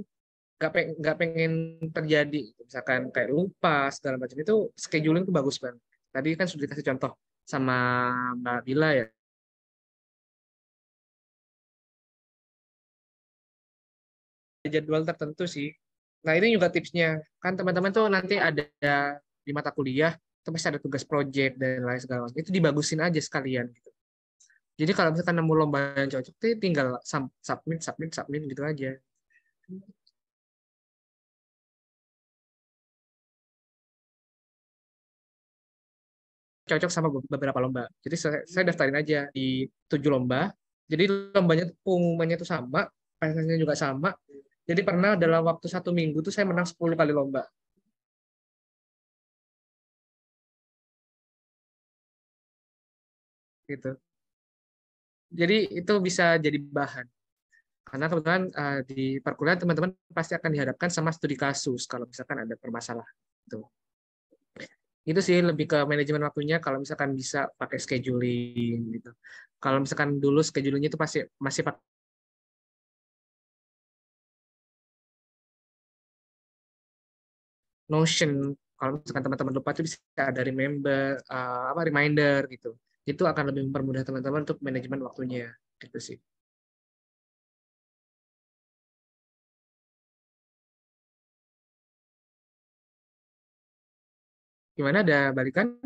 nggak pengen pengen terjadi misalkan kayak lupa segala macam itu scheduling itu bagus banget tadi kan sudah dikasih contoh sama Mbak Bila ya jadwal tertentu sih Nah, ini juga tipsnya. Kan teman-teman tuh nanti ada di mata kuliah, itu pasti ada tugas project dan lain segala macam. Itu dibagusin aja sekalian gitu. Jadi kalau misalkan nemu lomba yang cocok, tuh tinggal submit, submit, submit gitu aja. Cocok sama beberapa lomba. Jadi saya daftarin aja di tujuh lomba. Jadi lombanya pengumumannya itu sama, pesannya juga sama, jadi pernah dalam waktu satu minggu tuh saya menang 10 kali lomba. Gitu. Jadi itu bisa jadi bahan. Karena kebetulan uh, di perkuliahan teman-teman pasti akan dihadapkan sama studi kasus kalau misalkan ada permasalahan. Gitu. Itu sih lebih ke manajemen waktunya kalau misalkan bisa pakai scheduling gitu. Kalau misalkan dulu schedulingnya itu pasti masih pakai Notion kalau misalkan teman-teman lupa itu bisa ada remember uh, apa reminder gitu itu akan lebih mempermudah teman-teman untuk manajemen waktunya gitu sih gimana ada balikan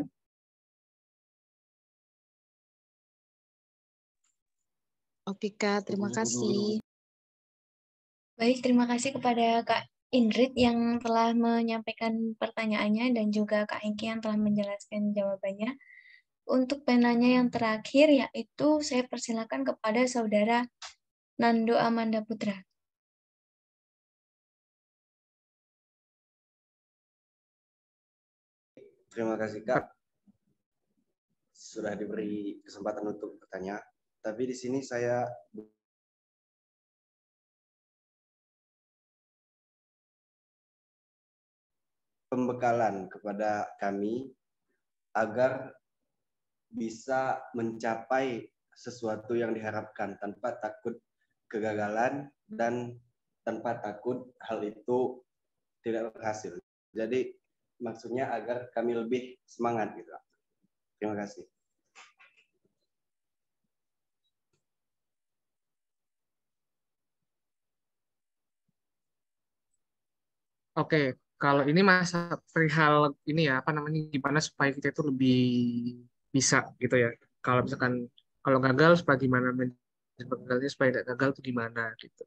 Oke Kak, terima kasih. Baik, terima kasih kepada Kak Indrid yang telah menyampaikan pertanyaannya dan juga Kak Hengki yang telah menjelaskan jawabannya. Untuk penanya yang terakhir yaitu saya persilakan kepada saudara Nando Amanda Putra. Terima kasih Kak. Sudah diberi kesempatan untuk bertanya. Tapi di sini saya pembekalan kepada kami agar bisa mencapai sesuatu yang diharapkan tanpa takut kegagalan dan tanpa takut hal itu tidak berhasil. Jadi maksudnya agar kami lebih semangat gitu. Terima kasih. Oke, kalau ini masa perihal ini ya apa namanya gimana supaya kita itu lebih bisa gitu ya kalau misalkan kalau gagal supaya gimana gagalnya supaya tidak gagal itu gimana gitu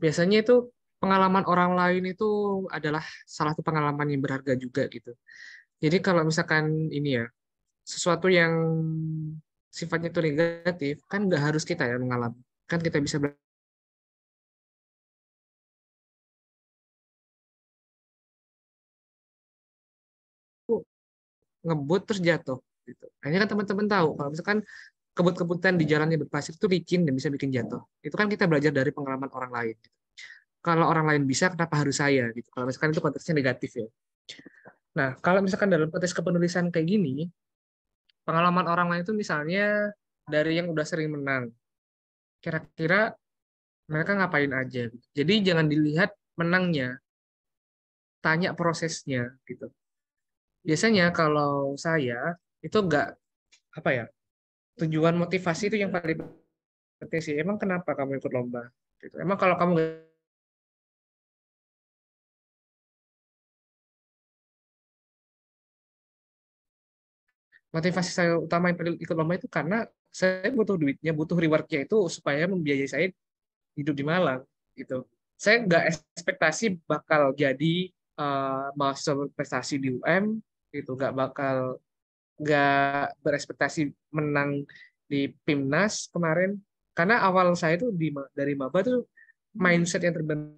biasanya itu pengalaman orang lain itu adalah salah satu pengalaman yang berharga juga gitu jadi kalau misalkan ini ya sesuatu yang sifatnya itu negatif kan nggak harus kita ya mengalami kan kita bisa belajar. ngebut terus jatuh gitu. Ini kan teman-teman tahu kalau misalkan kebut-kebutan di jalannya berpasir itu licin dan bisa bikin jatuh. Itu kan kita belajar dari pengalaman orang lain. Gitu. Kalau orang lain bisa, kenapa harus saya? Gitu. Kalau misalkan itu konteksnya negatif ya. Nah, kalau misalkan dalam konteks kepenulisan kayak gini, pengalaman orang lain itu misalnya dari yang udah sering menang, kira-kira mereka ngapain aja. Gitu. Jadi jangan dilihat menangnya, tanya prosesnya gitu biasanya kalau saya itu enggak apa ya tujuan motivasi itu yang paling penting sih emang kenapa kamu ikut lomba gitu emang kalau kamu motivasi saya utama yang paling ikut lomba itu karena saya butuh duitnya butuh rewardnya itu supaya membiayai saya hidup di Malang gitu saya nggak ekspektasi bakal jadi uh, mahasiswa prestasi di UM gitu nggak bakal nggak berespektasi menang di Pimnas kemarin karena awal saya itu di dari maba tuh mindset yang terbentuk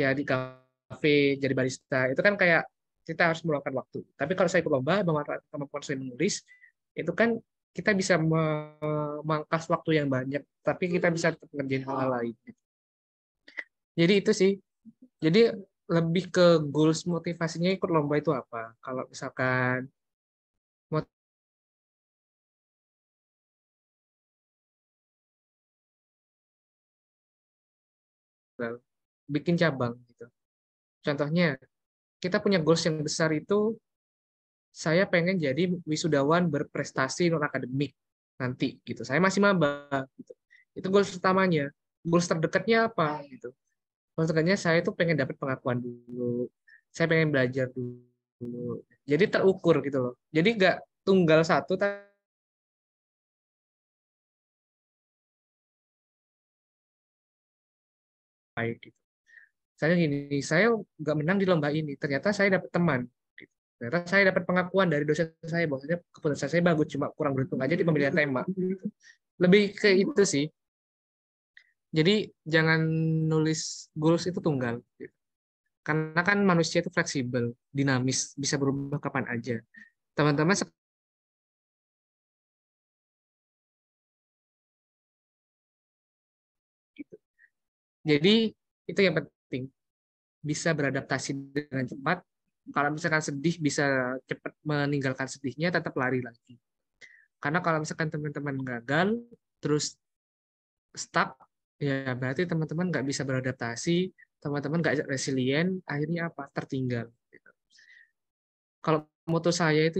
ya di kafe jadi barista itu kan kayak kita harus meluangkan waktu tapi kalau saya ikut lomba memanfaatkan kemampuan saya menulis itu kan kita bisa memangkas waktu yang banyak tapi kita bisa tetap ngerjain hal, hal lain jadi itu sih jadi lebih ke goals motivasinya ikut lomba itu apa kalau misalkan bikin cabang gitu. Contohnya kita punya goals yang besar itu saya pengen jadi wisudawan berprestasi non akademik nanti gitu. Saya masih maba gitu. Itu goals utamanya. Goals terdekatnya apa gitu. Goals terdekatnya saya itu pengen dapat pengakuan dulu. Saya pengen belajar dulu. Jadi terukur gitu loh. Jadi nggak tunggal satu tapi baik gitu. Saya gini, saya nggak menang di lomba ini. Ternyata saya dapat teman ternyata saya dapat pengakuan dari dosen saya bahwasanya keputusan saya bagus cuma kurang beruntung aja di pemilihan tema lebih ke itu sih jadi jangan nulis goals itu tunggal karena kan manusia itu fleksibel dinamis bisa berubah kapan aja teman-teman jadi itu yang penting bisa beradaptasi dengan cepat kalau misalkan sedih bisa cepat meninggalkan sedihnya tetap lari lagi karena kalau misalkan teman-teman gagal terus stuck ya berarti teman-teman nggak bisa beradaptasi teman-teman nggak resilient akhirnya apa tertinggal kalau moto saya itu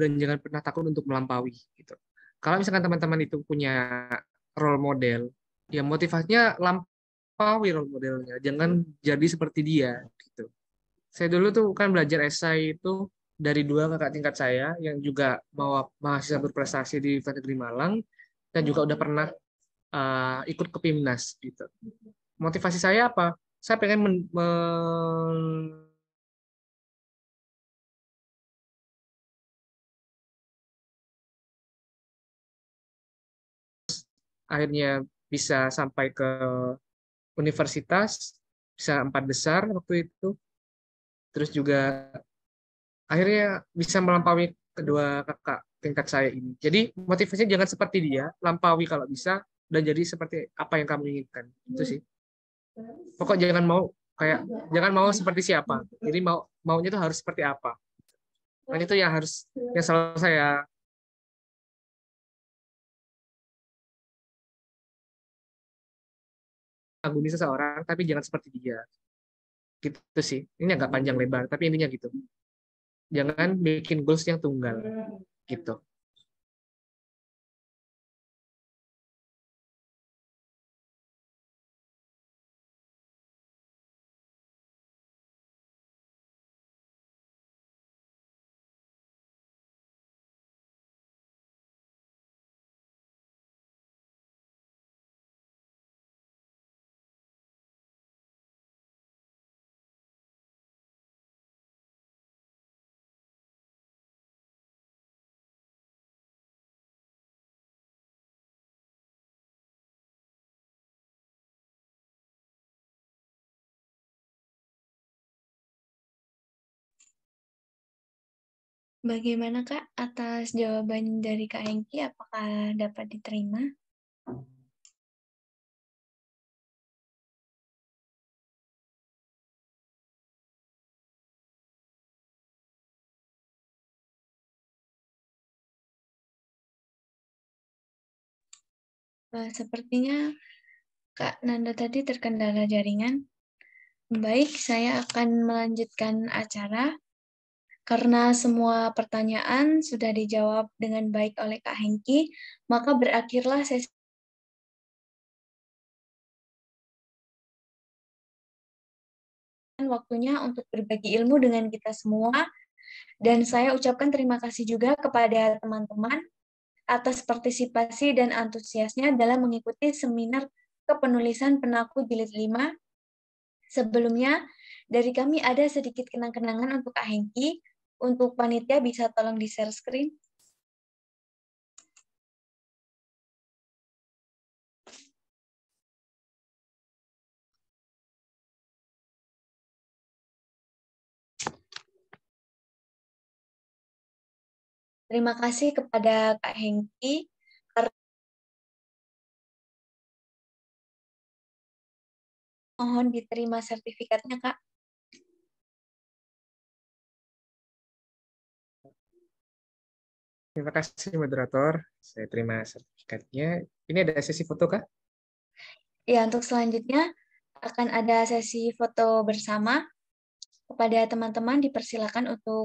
dan jangan pernah takut untuk melampaui gitu kalau misalkan teman-teman itu punya role model ya motivasinya lampaui ya role modelnya jangan hmm. jadi seperti dia gitu saya dulu tuh kan belajar esai itu dari dua kakak tingkat saya yang juga mau mahasiswa berprestasi di Negeri Malang dan juga udah pernah uh, ikut ke Pimnas gitu motivasi saya apa saya pengen men, men akhirnya bisa sampai ke universitas bisa empat besar waktu itu terus juga akhirnya bisa melampaui kedua kakak tingkat saya ini jadi motivasinya jangan seperti dia lampaui kalau bisa dan jadi seperti apa yang kamu inginkan itu sih pokok jangan mau kayak jangan mau seperti siapa jadi mau maunya itu harus seperti apa Makanya itu yang harus yang selalu saya kagumi seseorang tapi jangan seperti dia gitu sih ini agak panjang lebar tapi intinya gitu jangan bikin goals yang tunggal gitu Bagaimana Kak atas jawaban dari Kak Hengki? Apakah dapat diterima? Eh, sepertinya Kak Nanda tadi terkendala jaringan. Baik, saya akan melanjutkan acara. Karena semua pertanyaan sudah dijawab dengan baik oleh Kak Hengki, maka berakhirlah sesi waktunya untuk berbagi ilmu dengan kita semua. Dan saya ucapkan terima kasih juga kepada teman-teman atas partisipasi dan antusiasnya dalam mengikuti seminar kepenulisan penaku jilid 5. Sebelumnya, dari kami ada sedikit kenang-kenangan untuk Kak Hengki untuk panitia bisa tolong di-share screen? Terima kasih kepada Kak Hengki mohon diterima sertifikatnya, Kak. Terima kasih moderator. Saya terima sertifikatnya. Ini ada sesi foto kah? Ya, untuk selanjutnya akan ada sesi foto bersama. Kepada teman-teman dipersilakan untuk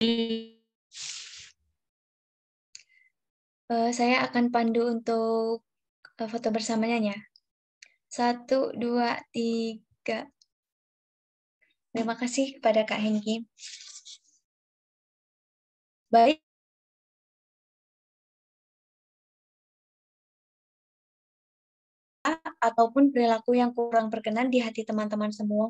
eh, saya akan pandu untuk eh, foto bersamanya ya. Satu, dua, tiga. Terima kasih kepada Kak Hengki. Baik, ataupun perilaku yang kurang berkenan di hati teman-teman semua.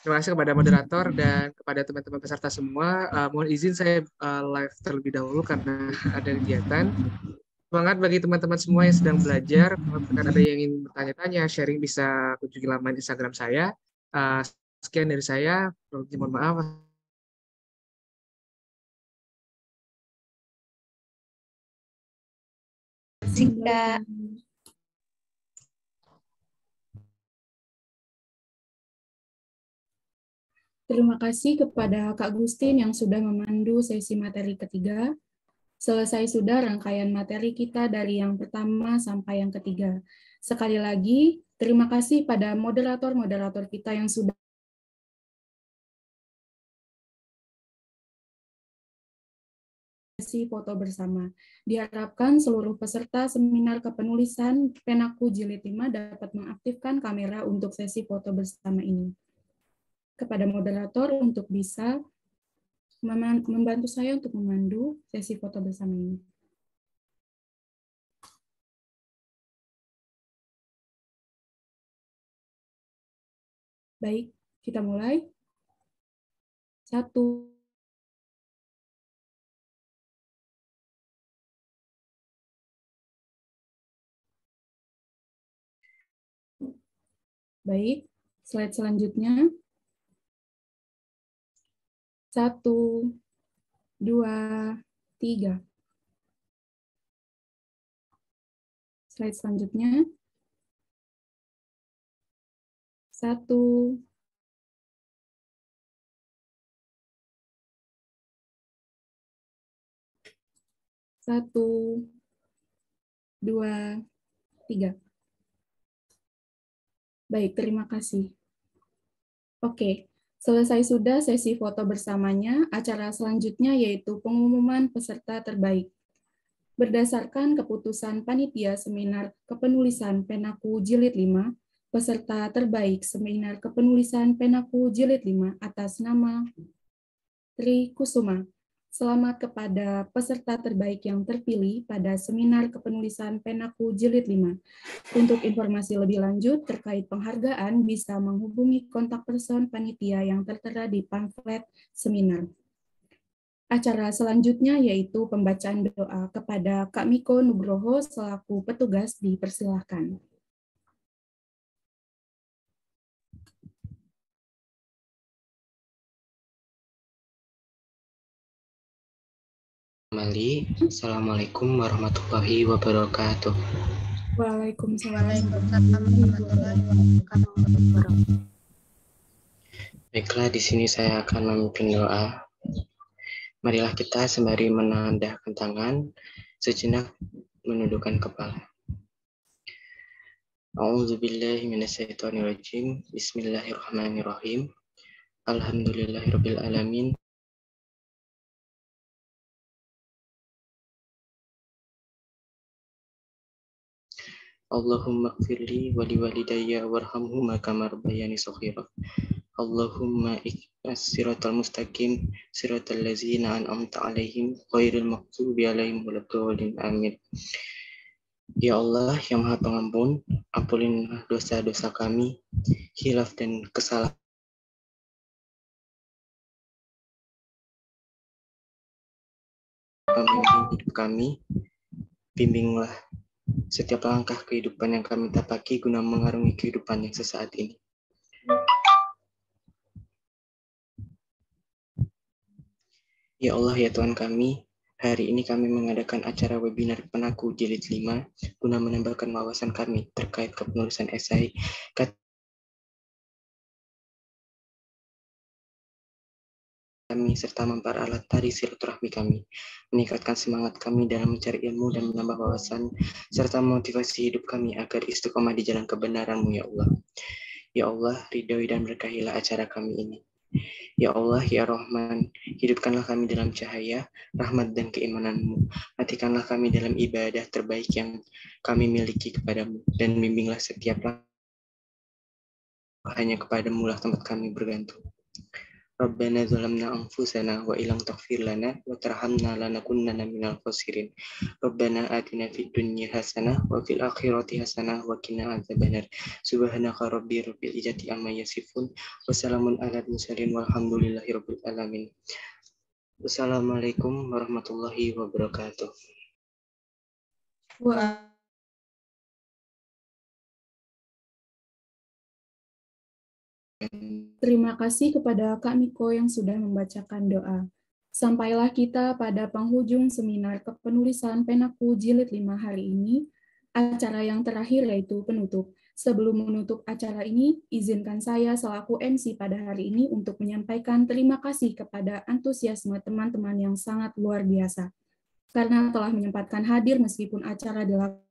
Terima kasih kepada moderator dan kepada teman-teman peserta semua. Uh, mohon izin saya uh, live terlebih dahulu karena ada kegiatan. Semangat bagi teman-teman semua yang sedang belajar. Kalau ada yang ingin bertanya-tanya, sharing bisa kunjungi laman Instagram saya. Uh, sekian dari saya. Gitu, mohon maaf. Singkat. Terima kasih kepada Kak Gustin yang sudah memandu sesi materi ketiga. Selesai sudah rangkaian materi kita dari yang pertama sampai yang ketiga. Sekali lagi, terima kasih pada moderator-moderator kita yang sudah sesi foto bersama. Diharapkan seluruh peserta seminar kepenulisan Penaku Jilid 5 dapat mengaktifkan kamera untuk sesi foto bersama ini kepada moderator untuk bisa membantu saya untuk memandu sesi foto bersama ini. Baik, kita mulai. Satu. Baik, slide selanjutnya. Satu, dua, tiga. Slide selanjutnya. Satu, satu, dua, tiga. Baik, terima kasih. Oke, Selesai sudah sesi foto bersamanya, acara selanjutnya yaitu pengumuman peserta terbaik. Berdasarkan keputusan panitia seminar kepenulisan Penaku Jilid 5, peserta terbaik seminar kepenulisan Penaku Jilid 5 atas nama Tri Kusuma Selamat kepada peserta terbaik yang terpilih pada seminar kepenulisan Penaku Jilid 5. Untuk informasi lebih lanjut terkait penghargaan bisa menghubungi kontak person panitia yang tertera di pamflet seminar. Acara selanjutnya yaitu pembacaan doa kepada Kak Miko Nugroho selaku petugas dipersilahkan. kembali. Assalamualaikum warahmatullahi wabarakatuh. Waalaikumsalam warahmatullahi wabarakatuh. Baiklah, di sini saya akan memimpin doa. Marilah kita sembari menandahkan tangan, sejenak menundukkan kepala. A'udzubillahi Bismillahirrahmanirrahim. Alhamdulillahirabbil Allahumma gfirli walidayya warhamhuma kamar bayani sokhira. Allahumma ikhlas siratal mustaqim siratal an amta alaihim ghairil maktubi alaihim waladdallin. Amin. Ya Allah yang Maha Pengampun, ampunin dosa-dosa kami, hilaf dan kesalahan hidup kami, bimbinglah setiap langkah kehidupan yang kami tapaki guna mengarungi kehidupan yang sesaat ini. Ya Allah, ya Tuhan kami, hari ini kami mengadakan acara webinar penaku jilid 5 guna menambahkan wawasan kami terkait kepenulisan esai kami serta memperalat tari silaturahmi kami, meningkatkan semangat kami dalam mencari ilmu dan menambah wawasan, serta motivasi hidup kami agar istiqomah di jalan kebenaranmu, Ya Allah. Ya Allah, ridhoi dan berkahilah acara kami ini. Ya Allah, Ya Rahman, hidupkanlah kami dalam cahaya, rahmat dan keimananmu. Matikanlah kami dalam ibadah terbaik yang kami miliki kepadamu, dan bimbinglah setiap langkah hanya kepadamu lah tempat kami bergantung. ربنا ظلمنا أنفسنا وإن لم تغفر لنا وترحمنا لنكونن من الخاسرين ربنا آتنا في الدنيا حسنة وفي الآخرة حسنة وقنا عذاب النار سبحانك ربي رب العزة عما يصفون وسلام على المرسلين والحمد لله رب العالمين السلام عليكم ورحمة الله وبركاته Wa Terima kasih kepada Kak Miko yang sudah membacakan doa. Sampailah kita pada penghujung seminar kepenulisan Penaku Jilid 5 hari ini, acara yang terakhir yaitu penutup. Sebelum menutup acara ini, izinkan saya selaku MC pada hari ini untuk menyampaikan terima kasih kepada antusiasme teman-teman yang sangat luar biasa. Karena telah menyempatkan hadir meskipun acara dilakukan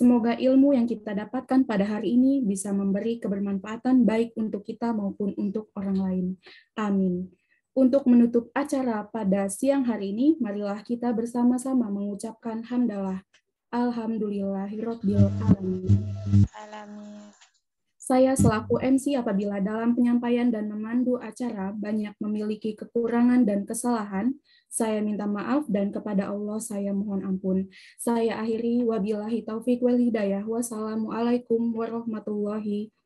Semoga ilmu yang kita dapatkan pada hari ini bisa memberi kebermanfaatan baik untuk kita maupun untuk orang lain. Amin. Untuk menutup acara pada siang hari ini, marilah kita bersama-sama mengucapkan hamdalah. Alhamdulillahirabbil Alamin. Saya selaku MC apabila dalam penyampaian dan memandu acara banyak memiliki kekurangan dan kesalahan, saya minta maaf dan kepada Allah saya mohon ampun. Saya akhiri wabillahi taufik wal hidayah. Wassalamualaikum warahmatullahi